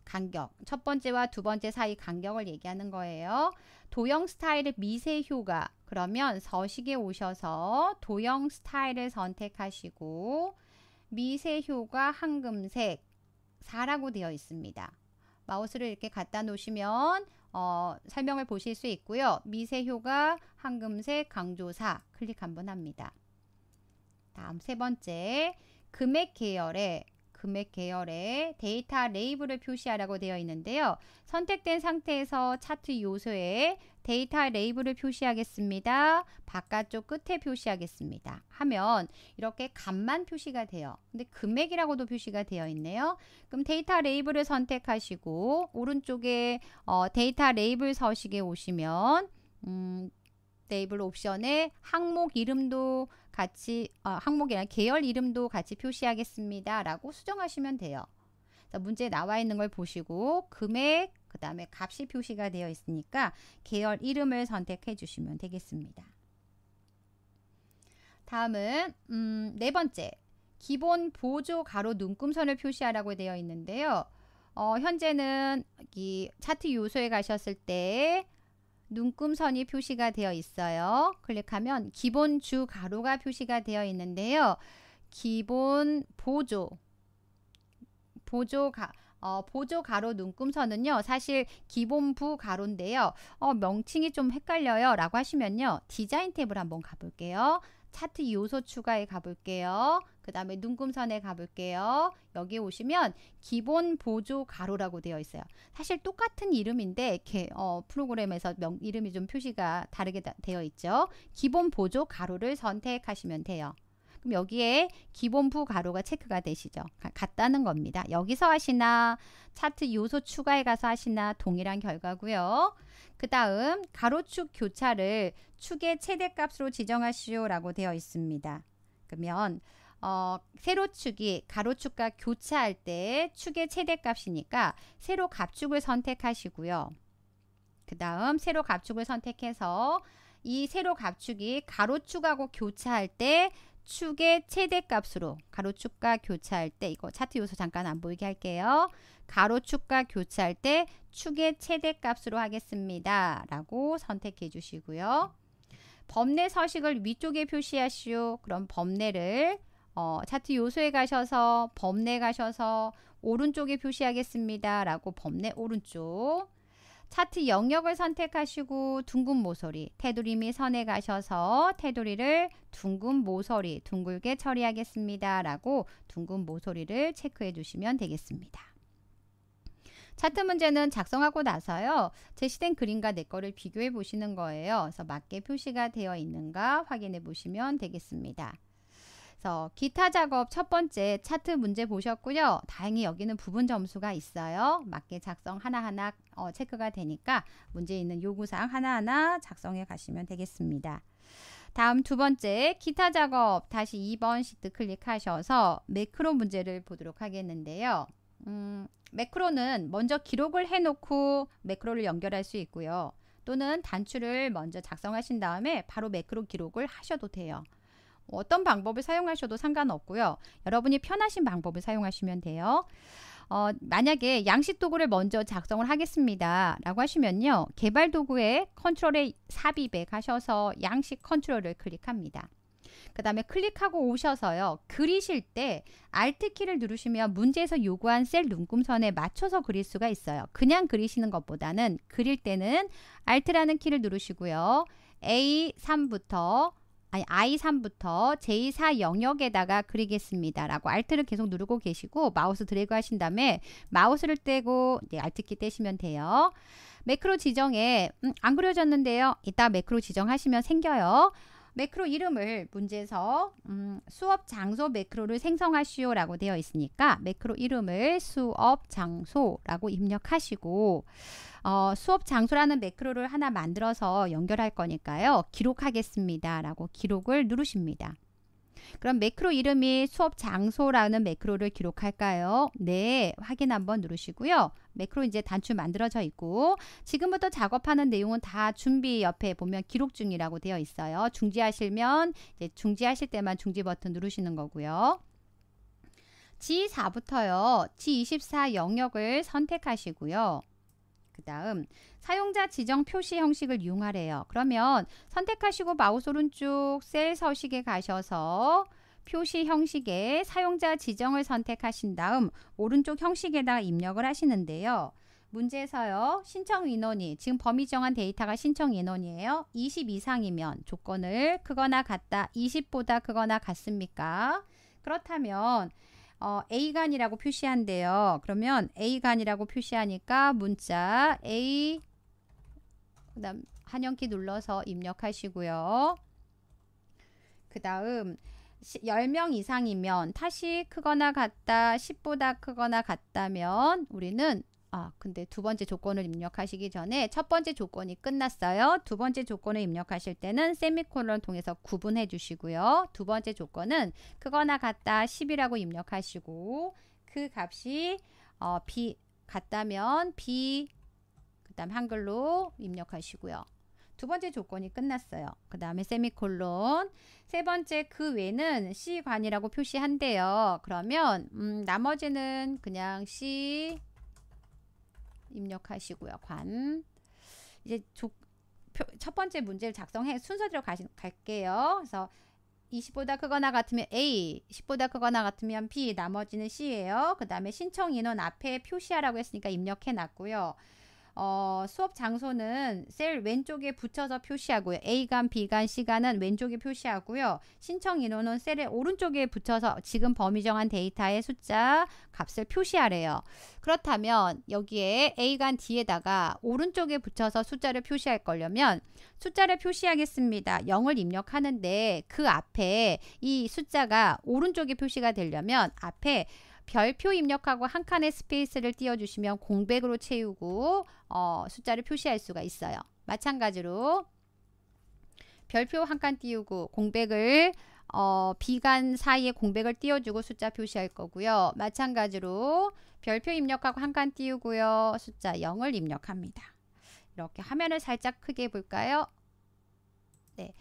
간격 첫 번째와 두 번째 사이 간격을 얘기하는 거예요. 도형 스타일의 미세 효과 그러면 서식에 오셔서 도형 스타일을 선택하시고 미세 효과 황금색 4라고 되어 있습니다. 마우스를 이렇게 갖다 놓으시면 어, 설명을 보실 수 있고요. 미세효과, 황금색, 강조사 클릭 한번 합니다. 다음 세 번째 금액 계열에 금액 계열에 데이터 레이블을 표시하라고 되어 있는데요. 선택된 상태에서 차트 요소에 데이터 레이블을 표시하겠습니다. 바깥쪽 끝에 표시하겠습니다. 하면 이렇게 값만 표시가 돼요. 근데 금액이라고도 표시가 되어 있네요. 그럼 데이터 레이블을 선택하시고 오른쪽에 어, 데이터 레이블 서식에 오시면 음, 레이블 옵션에 항목 이름도 같이 어, 항목이나 계열 이름도 같이 표시하겠습니다. 라고 수정하시면 돼요. 자, 문제에 나와 있는 걸 보시고 금액 그 다음에 값이 표시가 되어 있으니까 계열 이름을 선택해 주시면 되겠습니다. 다음은 음, 네 번째 기본 보조 가로 눈금선을 표시하라고 되어 있는데요. 어, 현재는 이 차트 요소에 가셨을 때 눈금선이 표시가 되어 있어요. 클릭하면 기본 주 가로가 표시가 되어 있는데요. 기본 보조 보조가 어, 보조 가로 눈금선은요 사실 기본부 가로인데요 어, 명칭이 좀 헷갈려요 라고 하시면요 디자인 탭을 한번 가볼게요 차트 요소 추가에 가볼게요 그 다음에 눈금선에 가볼게요 여기 오시면 기본 보조 가로라고 되어 있어요 사실 똑같은 이름인데 이렇게 어, 프로그램에서 명, 이름이 좀 표시가 다르게 다, 되어 있죠 기본 보조 가로를 선택하시면 돼요 그럼 여기에 기본부 가로가 체크가 되시죠. 같다는 겁니다. 여기서 하시나 차트 요소 추가에 가서 하시나 동일한 결과고요. 그 다음 가로축 교차를 축의 최대값으로 지정하시오 라고 되어 있습니다. 그러면 어, 세로축이 가로축과 교차할 때 축의 최대값이니까 세로 값축을 선택하시고요. 그 다음 세로 값축을 선택해서 이 세로 값축이 가로축하고 교차할 때 축의 최대값으로 가로축과 교차할 때 이거 차트 요소 잠깐 안 보이게 할게요. 가로축과 교차할 때 축의 최대값으로 하겠습니다. 라고 선택해 주시고요. 범례 서식을 위쪽에 표시하시오. 그럼 범례를 어, 차트 요소에 가셔서 범례 가셔서 오른쪽에 표시하겠습니다. 라고 범례 오른쪽 차트 영역을 선택하시고 둥근 모서리, 테두리 미 선에 가셔서 테두리를 둥근 모서리, 둥글게 처리하겠습니다. 라고 둥근 모서리를 체크해 주시면 되겠습니다. 차트 문제는 작성하고 나서요. 제시된 그림과 내 거를 비교해 보시는 거예요. 그래서 맞게 표시가 되어 있는가 확인해 보시면 되겠습니다. 그래서 기타 작업 첫 번째 차트 문제 보셨고요. 다행히 여기는 부분 점수가 있어요. 맞게 작성 하나하나 어, 체크가 되니까 문제 있는 요구사항 하나하나 작성해 가시면 되겠습니다. 다음 두 번째 기타 작업 다시 2번 시트 클릭하셔서 매크로 문제를 보도록 하겠는데요. 음, 매크로는 먼저 기록을 해놓고 매크로를 연결할 수 있고요. 또는 단추를 먼저 작성하신 다음에 바로 매크로 기록을 하셔도 돼요. 어떤 방법을 사용하셔도 상관없고요. 여러분이 편하신 방법을 사용하시면 돼요. 어, 만약에 양식 도구를 먼저 작성을 하겠습니다. 라고 하시면요. 개발 도구에 컨트롤에 삽입에 가셔서 양식 컨트롤을 클릭합니다. 그 다음에 클릭하고 오셔서요. 그리실 때 Alt키를 누르시면 문제에서 요구한 셀 눈금선에 맞춰서 그릴 수가 있어요. 그냥 그리시는 것보다는 그릴 때는 Alt라는 키를 누르시고요. A3부터 아니 I3부터 J4 영역에다가 그리겠습니다. 라고 알트를 계속 누르고 계시고 마우스 드래그 하신 다음에 마우스를 떼고 네, 알트키 떼시면 돼요. 매크로 지정에 음, 안 그려졌는데요. 이따 매크로 지정하시면 생겨요. 매크로 이름을 문제에서 음, 수업 장소 매크로를 생성하시오 라고 되어 있으니까 매크로 이름을 수업 장소라고 입력하시고 어, 수업 장소라는 매크로를 하나 만들어서 연결할 거니까요. 기록하겠습니다 라고 기록을 누르십니다. 그럼 매크로 이름이 수업 장소라는 매크로를 기록할까요? 네, 확인 한번 누르시고요. 매크로 이제 단추 만들어져 있고 지금부터 작업하는 내용은 다 준비 옆에 보면 기록 중이라고 되어 있어요. 중지하시면 이제 중지하실 때만 중지 버튼 누르시는 거고요. G4부터요. G24 영역을 선택하시고요. 그 다음 사용자 지정 표시 형식을 이용하래요. 그러면 선택하시고 마우스 오른쪽 셀 서식에 가셔서 표시 형식에 사용자 지정을 선택하신 다음 오른쪽 형식에다 입력을 하시는데요. 문제에서요. 신청 인원이 지금 범위 정한 데이터가 신청 인원이에요. 20 이상이면 조건을 크거나 같다. 20보다 크거나 같습니까? 그렇다면 어, A간이라고 표시한대요. 그러면 A간이라고 표시하니까 문자 A 그 다음 한영키 눌러서 입력하시고요. 그 다음 10명 이상이면 탓이 크거나 같다, 10보다 크거나 같다면 우리는 아, 근데 두 번째 조건을 입력하시기 전에 첫 번째 조건이 끝났어요. 두 번째 조건을 입력하실 때는 세미콜론 통해서 구분해 주시고요. 두 번째 조건은 그거나 같다 10이라고 입력하시고 그 값이 어, B 같다면 B 그다음 한글로 입력하시고요. 두 번째 조건이 끝났어요. 그 다음에 세미콜론. 세 번째 그 외는 C관이라고 표시한대요. 그러면 음, 나머지는 그냥 C 입력하시고요. 관. 이제 조, 표, 첫 번째 문제를 작성해 순서대로 가시, 갈게요. 그래서 20보다 크거나 같으면 A, 10보다 크거나 같으면 B, 나머지는 C예요. 그 다음에 신청 인원 앞에 표시하라고 했으니까 입력해 놨고요. 어, 수업 장소는 셀 왼쪽에 붙여서 표시하고요. A간, B간, C간은 왼쪽에 표시하고요. 신청 인원은 셀의 오른쪽에 붙여서 지금 범위 정한 데이터의 숫자 값을 표시하래요. 그렇다면 여기에 A간 뒤에다가 오른쪽에 붙여서 숫자를 표시할 거려면 숫자를 표시하겠습니다. 0을 입력하는데 그 앞에 이 숫자가 오른쪽에 표시가 되려면 앞에 별표 입력하고 한 칸의 스페이스를 띄워주시면 공백으로 채우고 어, 숫자를 표시할 수가 있어요. 마찬가지로 별표 한 칸 띄우고 공백을 어, 비간 사이에 공백을 띄워주고 숫자 표시할 거고요. 마찬가지로 별표 입력하고 한 칸 띄우고요. 숫자 0을 입력합니다. 이렇게 화면을 살짝 크게 볼까요? 네.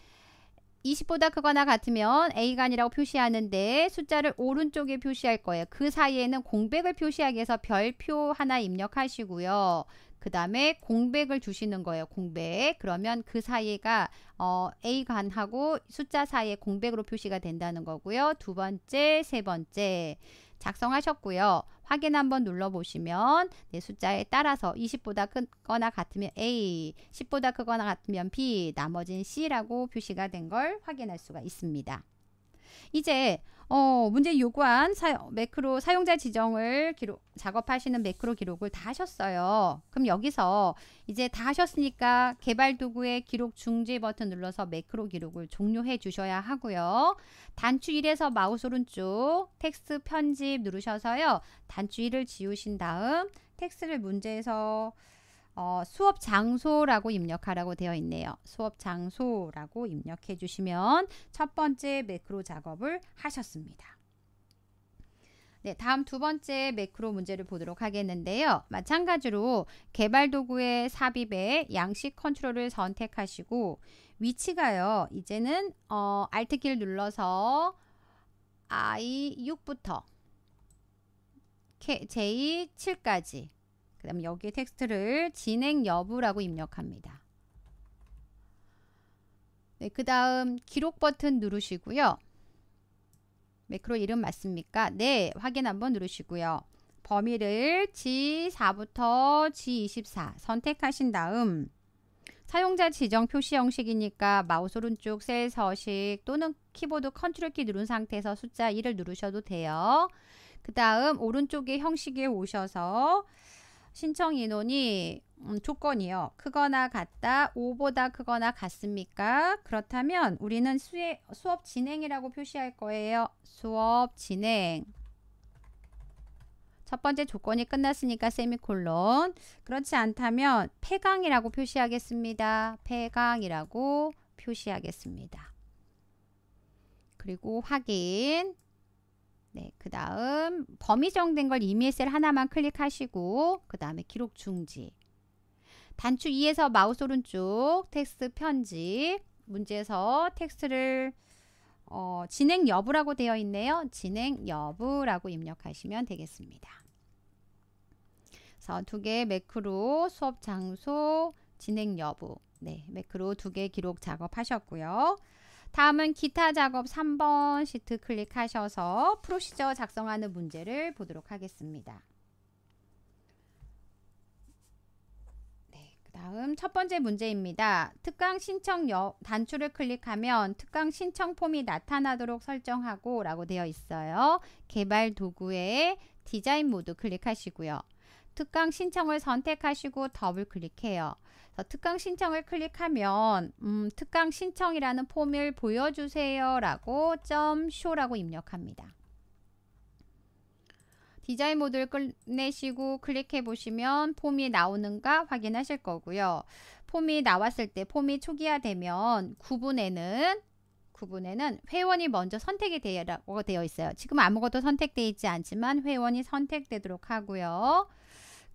20보다 크거나 같으면 A가 아니라고 표시하는데 숫자를 오른쪽에 표시할 거예요. 그 사이에는 공백을 표시하기 위해서 별표 하나 입력하시고요. 그 다음에 공백을 주시는 거예요. 공백. 그러면 그 사이가 어, A간하고 숫자 사이에 공백으로 표시가 된다는 거고요. 두 번째, 세 번째 작성하셨고요. 확인 한번 눌러보시면 네, 숫자에 따라서 20보다 크거나 같으면 A, 10보다 크거나 같으면 B, 나머지는 C라고 표시가 된 걸 확인할 수가 있습니다. 이제 어, 문제 요구한 사용, 매크로 사용자 지정을 기록 작업하시는 매크로 기록을 다 하셨어요. 그럼 여기서 이제 다 하셨으니까 개발 도구의 기록 중지 버튼 눌러서 매크로 기록을 종료해 주셔야 하고요. 단추 1에서 마우스 오른쪽 텍스트 편집 누르셔서요. 단추 1을 지우신 다음 텍스트를 문제에서 어, 수업 장소라고 입력하라고 되어 있네요. 수업 장소라고 입력해 주시면 첫 번째 매크로 작업을 하셨습니다. 네, 다음 두 번째 매크로 문제를 보도록 하겠는데요. 마찬가지로 개발 도구의 삽입에 양식 컨트롤을 선택하시고 위치가요. 이제는 어, Alt키를 눌러서 I6부터 J7까지 그 다음에 여기 텍스트를 진행 여부라고 입력합니다. 네, 그 다음 기록 버튼 누르시고요. 매크로 이름 맞습니까? 네, 확인 한번 누르시고요. 범위를 G4부터 G24 선택하신 다음 사용자 지정 표시 형식이니까 마우스 오른쪽 셀 서식 또는 키보드 컨트롤 키 누른 상태에서 숫자 1을 누르셔도 돼요. 그 다음 오른쪽에 형식에 오셔서 신청 인원이 음, 조건이요. 크거나 같다, 5보다 크거나 같습니까? 그렇다면 우리는 수에, 수업 진행이라고 표시할 거예요. 수업 진행. 첫 번째 조건이 끝났으니까 세미콜론. 그렇지 않다면 폐강이라고 표시하겠습니다. 폐강이라고 표시하겠습니다. 그리고 확인. 네, 그 다음 범위 정된 걸 이미 셀 하나만 클릭하시고 그 다음에 기록 중지 단추 2에서 마우스 오른쪽 텍스트 편집 문제에서 텍스트를 어, 진행 여부라고 되어 있네요. 진행 여부라고 입력하시면 되겠습니다. 두개 매크로 수업 장소 진행 여부 네 매크로 두 개 기록 작업하셨고요. 다음은 기타 작업 3번 시트 클릭하셔서 프로시저 작성하는 문제를 보도록 하겠습니다. 네, 다음 첫 번째 문제입니다. 특강 신청 여, 단추를 클릭하면 특강 신청 폼이 나타나도록 설정하고 라고 되어 있어요. 개발 도구에 디자인 모드 클릭하시고요. 특강 신청을 선택하시고 더블 클릭해요. 특강 신청을 클릭하면 음, 특강 신청이라는 폼을 보여주세요 라고 점 쇼라고 입력합니다. 디자인 모드를 끝내시고 클릭해 보시면 폼이 나오는가 확인하실 거고요. 폼이 나왔을 때 폼이 초기화되면 구분에는 구분에는 회원이 먼저 선택이 되어 있어요. 지금 아무것도 선택되어 있지 않지만 회원이 선택되도록 하고요.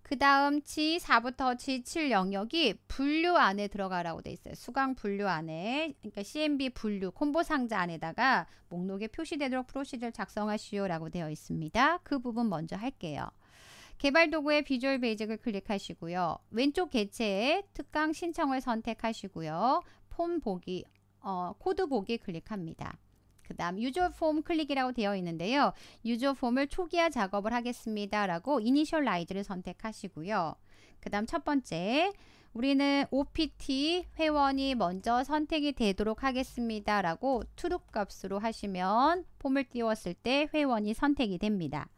그 다음 G4부터 G7 영역이 분류 안에 들어가라고 돼 있어요. 수강 분류 안에 그러니까 CMB 분류 콤보 상자 안에다가 목록에 표시되도록 프로시저를 작성하시오 라고 되어 있습니다. 그 부분 먼저 할게요. 개발 도구의 비주얼 베이직을 클릭하시고요. 왼쪽 개체에 특강 신청을 선택하시고요. 폼 보기, 어, 코드 보기 클릭합니다. 그 다음 유저 폼 클릭이라고 되어 있는데요. 유저 폼을 초기화 작업을 하겠습니다. 라고 이니셜라이드를 선택하시고요. 그 다음 첫 번째 우리는 OPT 회원이 먼저 선택이 되도록 하겠습니다. 라고 트루 값으로 하시면 폼을 띄웠을 때 회원이 선택이 됩니다.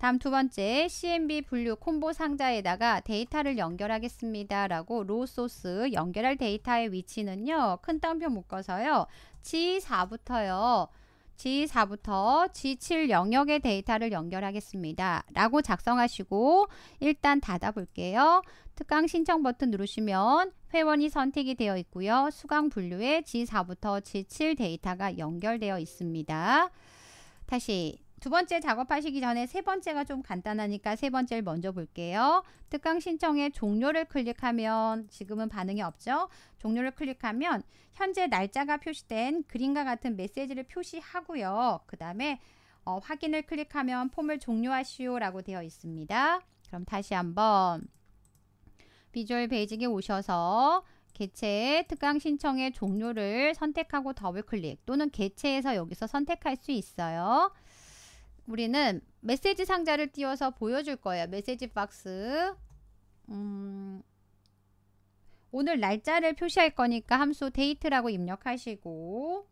다음 두 번째 CMB 분류 콤보 상자에다가 데이터를 연결하겠습니다. 라고 로 소스 연결할 데이터의 위치는요. 큰 따옴표 묶어서요. G4부터요. G4부터 G7 영역의 데이터를 연결하겠습니다. 라고 작성하시고 일단 닫아볼게요. 특강 신청 버튼 누르시면 회원이 선택이 되어 있고요. 수강 분류에 G4부터 G7 데이터가 연결되어 있습니다. 다시 두 번째 작업하시기 전에 세 번째가 좀 간단하니까 세 번째를 먼저 볼게요. 특강 신청의 종료를 클릭하면 지금은 반응이 없죠. 종료를 클릭하면 현재 날짜가 표시된 그림과 같은 메시지를 표시하고요. 그 다음에 어, 확인을 클릭하면 폼을 종료하시오 라고 되어 있습니다. 그럼 다시 한번 비주얼 베이직에 오셔서 개체 특강 신청의 종료를 선택하고 더블클릭 또는 개체에서 여기서 선택할 수 있어요. 우리는 메시지 상자를 띄워서 보여줄 거예요. 메시지 박스. 음, 오늘 날짜를 표시할 거니까 함수 데이트라고 입력하시고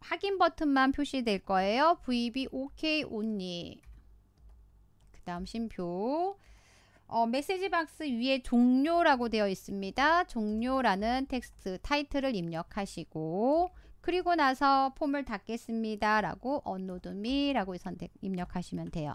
확인 버튼만 표시될 거예요. VB OK only. 그 다음 심표. 어, 메시지 박스 위에 종료라고 되어 있습니다. 종료라는 텍스트 타이틀을 입력하시고 그리고 나서 폼을 닫겠습니다. 라고 언노드 미 라고 선택 입력하시면 돼요.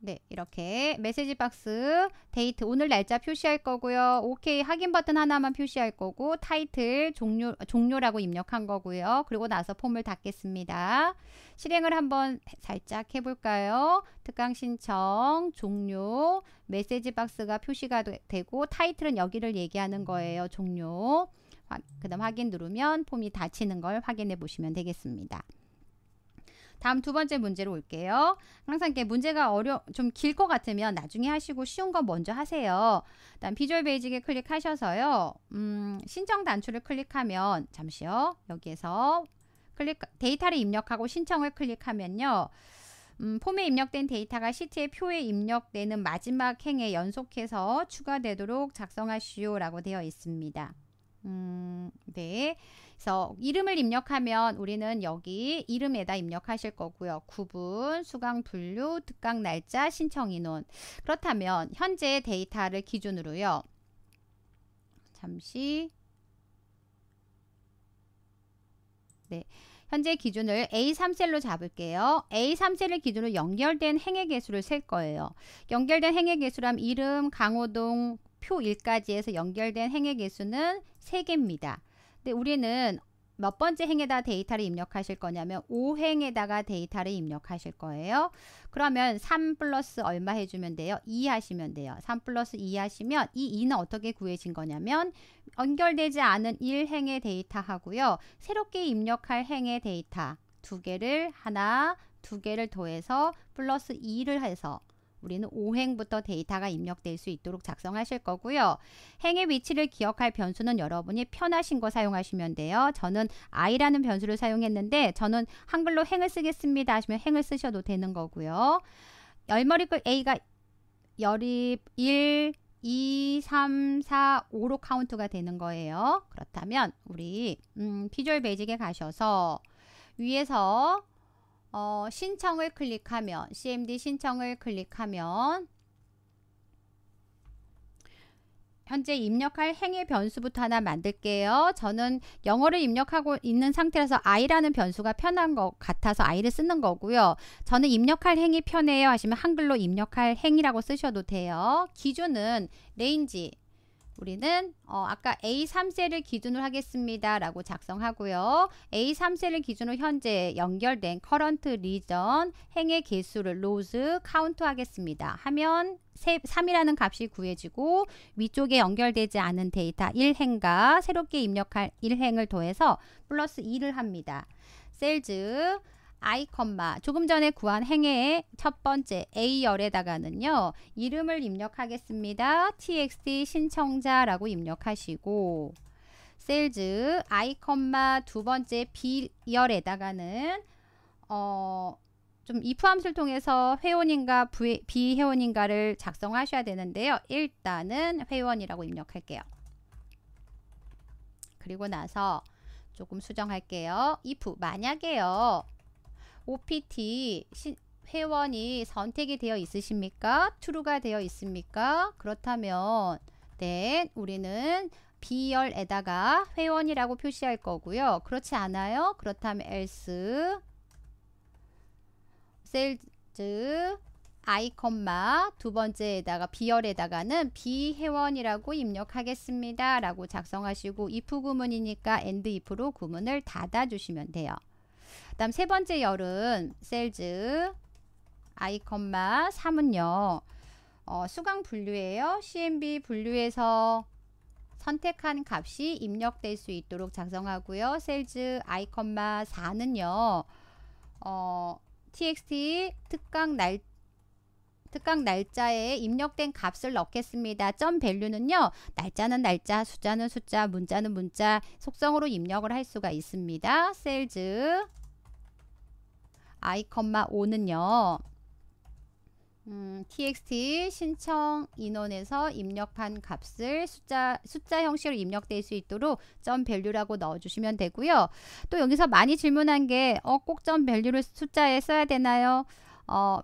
네 이렇게 메시지 박스 데이트 오늘 날짜 표시할 거고요 오케이 확인 버튼 하나만 표시할 거고 타이틀 종료 종료라고 입력한 거고요 그리고 나서 폼을 닫겠습니다 실행을 한번 살짝 해볼까요? 특강 신청 종료 메시지 박스가 표시가 되고 타이틀은 여기를 얘기하는 음. 거예요. 종료 그 다음 확인 누르면 폼이 닫히는 걸 확인해 보시면 되겠습니다. 다음 두 번째 문제로 올게요. 항상 이렇게 문제가 어려 좀 길 것 같으면 나중에 하시고 쉬운 거 먼저 하세요. 일단 비주얼 베이직에 클릭하셔서요. 음, 신청 단추를 클릭하면 잠시요. 여기에서 클릭 데이터를 입력하고 신청을 클릭하면요. 음, 폼에 입력된 데이터가 시트의 표에 입력되는 마지막 행에 연속해서 추가되도록 작성하시오 라고 되어 있습니다. 음, 네. 그래서 이름을 입력하면 우리는 여기 이름에다 입력하실 거고요. 구분, 수강 분류, 특강 날짜, 신청 인원. 그렇다면 현재 데이터를 기준으로요. 잠시 네. 현재 기준을 A3셀로 잡을게요. A3셀을 기준으로 연결된 행의 개수를 셀 거예요. 연결된 행의 개수란 이름, 강호동, 표 1까지 해서 연결된 행의 개수는 3개입니다. 근데 우리는 몇 번째 행에다 데이터를 입력하실 거냐면 5행에다가 데이터를 입력하실 거예요. 그러면 3 플러스 얼마 해주면 돼요? 2 하시면 돼요. 3 플러스 2 하시면 이 2는 어떻게 구해진 거냐면 연결되지 않은 1행의 데이터 하고요. 새롭게 입력할 행의 데이터 두 개를 하나, 두 개를 더해서 플러스 2를 해서 우리는 5행부터 데이터가 입력될 수 있도록 작성하실 거고요. 행의 위치를 기억할 변수는 여러분이 편하신 거 사용하시면 돼요. 저는 i라는 변수를 사용했는데 저는 한글로 행을 쓰겠습니다 하시면 행을 쓰셔도 되는 거고요. 열머리글 A가 열입 1, 2, 3, 4, 5로 카운트가 되는 거예요. 그렇다면 우리 음, 비주얼 베직에 가셔서 위에서 어, 신청을 클릭하면 CMD 신청을 클릭하면 현재 입력할 행의 변수부터 하나 만들게요. 저는 영어를 입력하고 있는 상태라서 I라는 변수가 편한 것 같아서 I를 쓰는 거고요. 저는 입력할 행이 편해요 하시면 한글로 입력할 행이라고 쓰셔도 돼요. 기준은 레인지 우리는 어, 아까 A3셀을 기준으로 하겠습니다. 라고 작성하고요. A3셀을 기준으로 현재 연결된 커런트 리전 행의 개수를 로즈 카운트 하겠습니다. 하면 3이라는 값이 구해지고 위쪽에 연결되지 않은 데이터 1행과 새롭게 입력할 1행을 더해서 플러스 2를 합니다. 셀즈 I, 조금 전에 구한 행의 첫 번째 A열에다가는요. 이름을 입력하겠습니다. txt 신청자라고 입력하시고 셀즈 I, 두 번째 B열에다가는 어, 좀 if 함수를 통해서 회원인가 비회원인가를 작성하셔야 되는데요. 일단은 회원이라고 입력할게요. 그리고 나서 조금 수정할게요. if 만약에요. OPT 시, 회원이 선택이 되어 있으십니까? true가 되어 있습니까? 그렇다면 네, 우리는 B열에다가 회원이라고 표시할 거고요. 그렇지 않아요? 그렇다면 else sales 아이컴마 두 번째에다가 B열에다가는 B회원이라고 입력하겠습니다. 라고 작성하시고 if 구문이니까 and if로 구문을 닫아주시면 돼요. 그 다음 세 번째 열은 셀즈 아이컴마 3은요. 어, 수강 분류예요. CMB 분류에서 선택한 값이 입력될 수 있도록 작성하고요. 셀즈 아 4는요. 어, txt 특강 날 특강 날짜에 입력된 값을 넣겠습니다. 점 밸류는요. 날짜는 날짜, 숫자는 숫자, 문자는 문자 속성으로 입력을 할 수가 있습니다. 셀즈 i, 5는요. 음, txt 신청 인원에서 입력한 값을 숫자 숫자 형식으로 입력될 수 있도록 점 밸류라고 넣어 주시면 되고요. 또 여기서 많이 질문한 게 어 꼭 점 밸류를 숫자에 써야 되나요? 어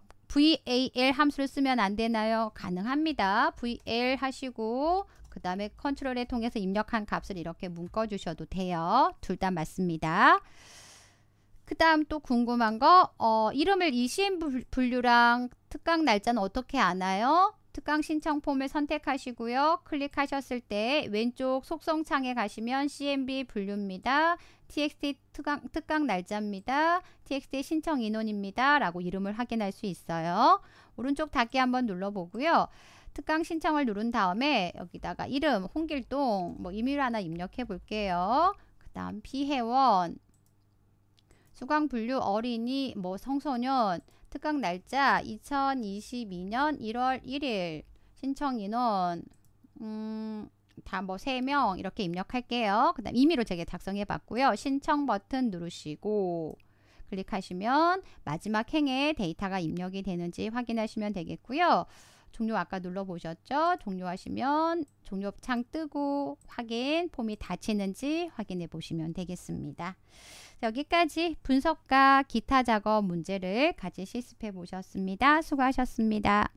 val 함수를 쓰면 안 되나요? 가능합니다. val 하시고 그 다음에 컨트롤에 통해서 입력한 값을 이렇게 묶어 주셔도 돼요. 둘 다 맞습니다. 그 다음 또 궁금한 거 어, 이름을 이시인 분류랑 특강 날짜는 어떻게 아나요? 특강 신청 폼을 선택하시고요. 클릭하셨을 때 왼쪽 속성 창에 가시면 CMB 분류입니다. TXT 특강, 특강 날짜입니다. TXT 신청 인원입니다. 라고 이름을 확인할 수 있어요. 오른쪽 닫기 한번 눌러보고요. 특강 신청을 누른 다음에 여기다가 이름, 홍길동, 뭐이의로 하나 입력해 볼게요. 그 다음 비회원, 수강 분류 어린이 뭐 성소년 특강 날짜 2022년 1월 1일 신청 인원 음, 다 뭐 세 명 이렇게 입력할게요. 그다음 임의로 제게 작성해 봤고요. 신청 버튼 누르시고 클릭하시면 마지막 행에 데이터가 입력이 되는지 확인하시면 되겠고요. 종료 아까 눌러보셨죠? 종료하시면 종료창 뜨고 확인 폼이 닫히는지 확인해 보시면 되겠습니다. 여기까지 분석과 기타 작업 문제를 같이 실습해 보셨습니다. 수고하셨습니다.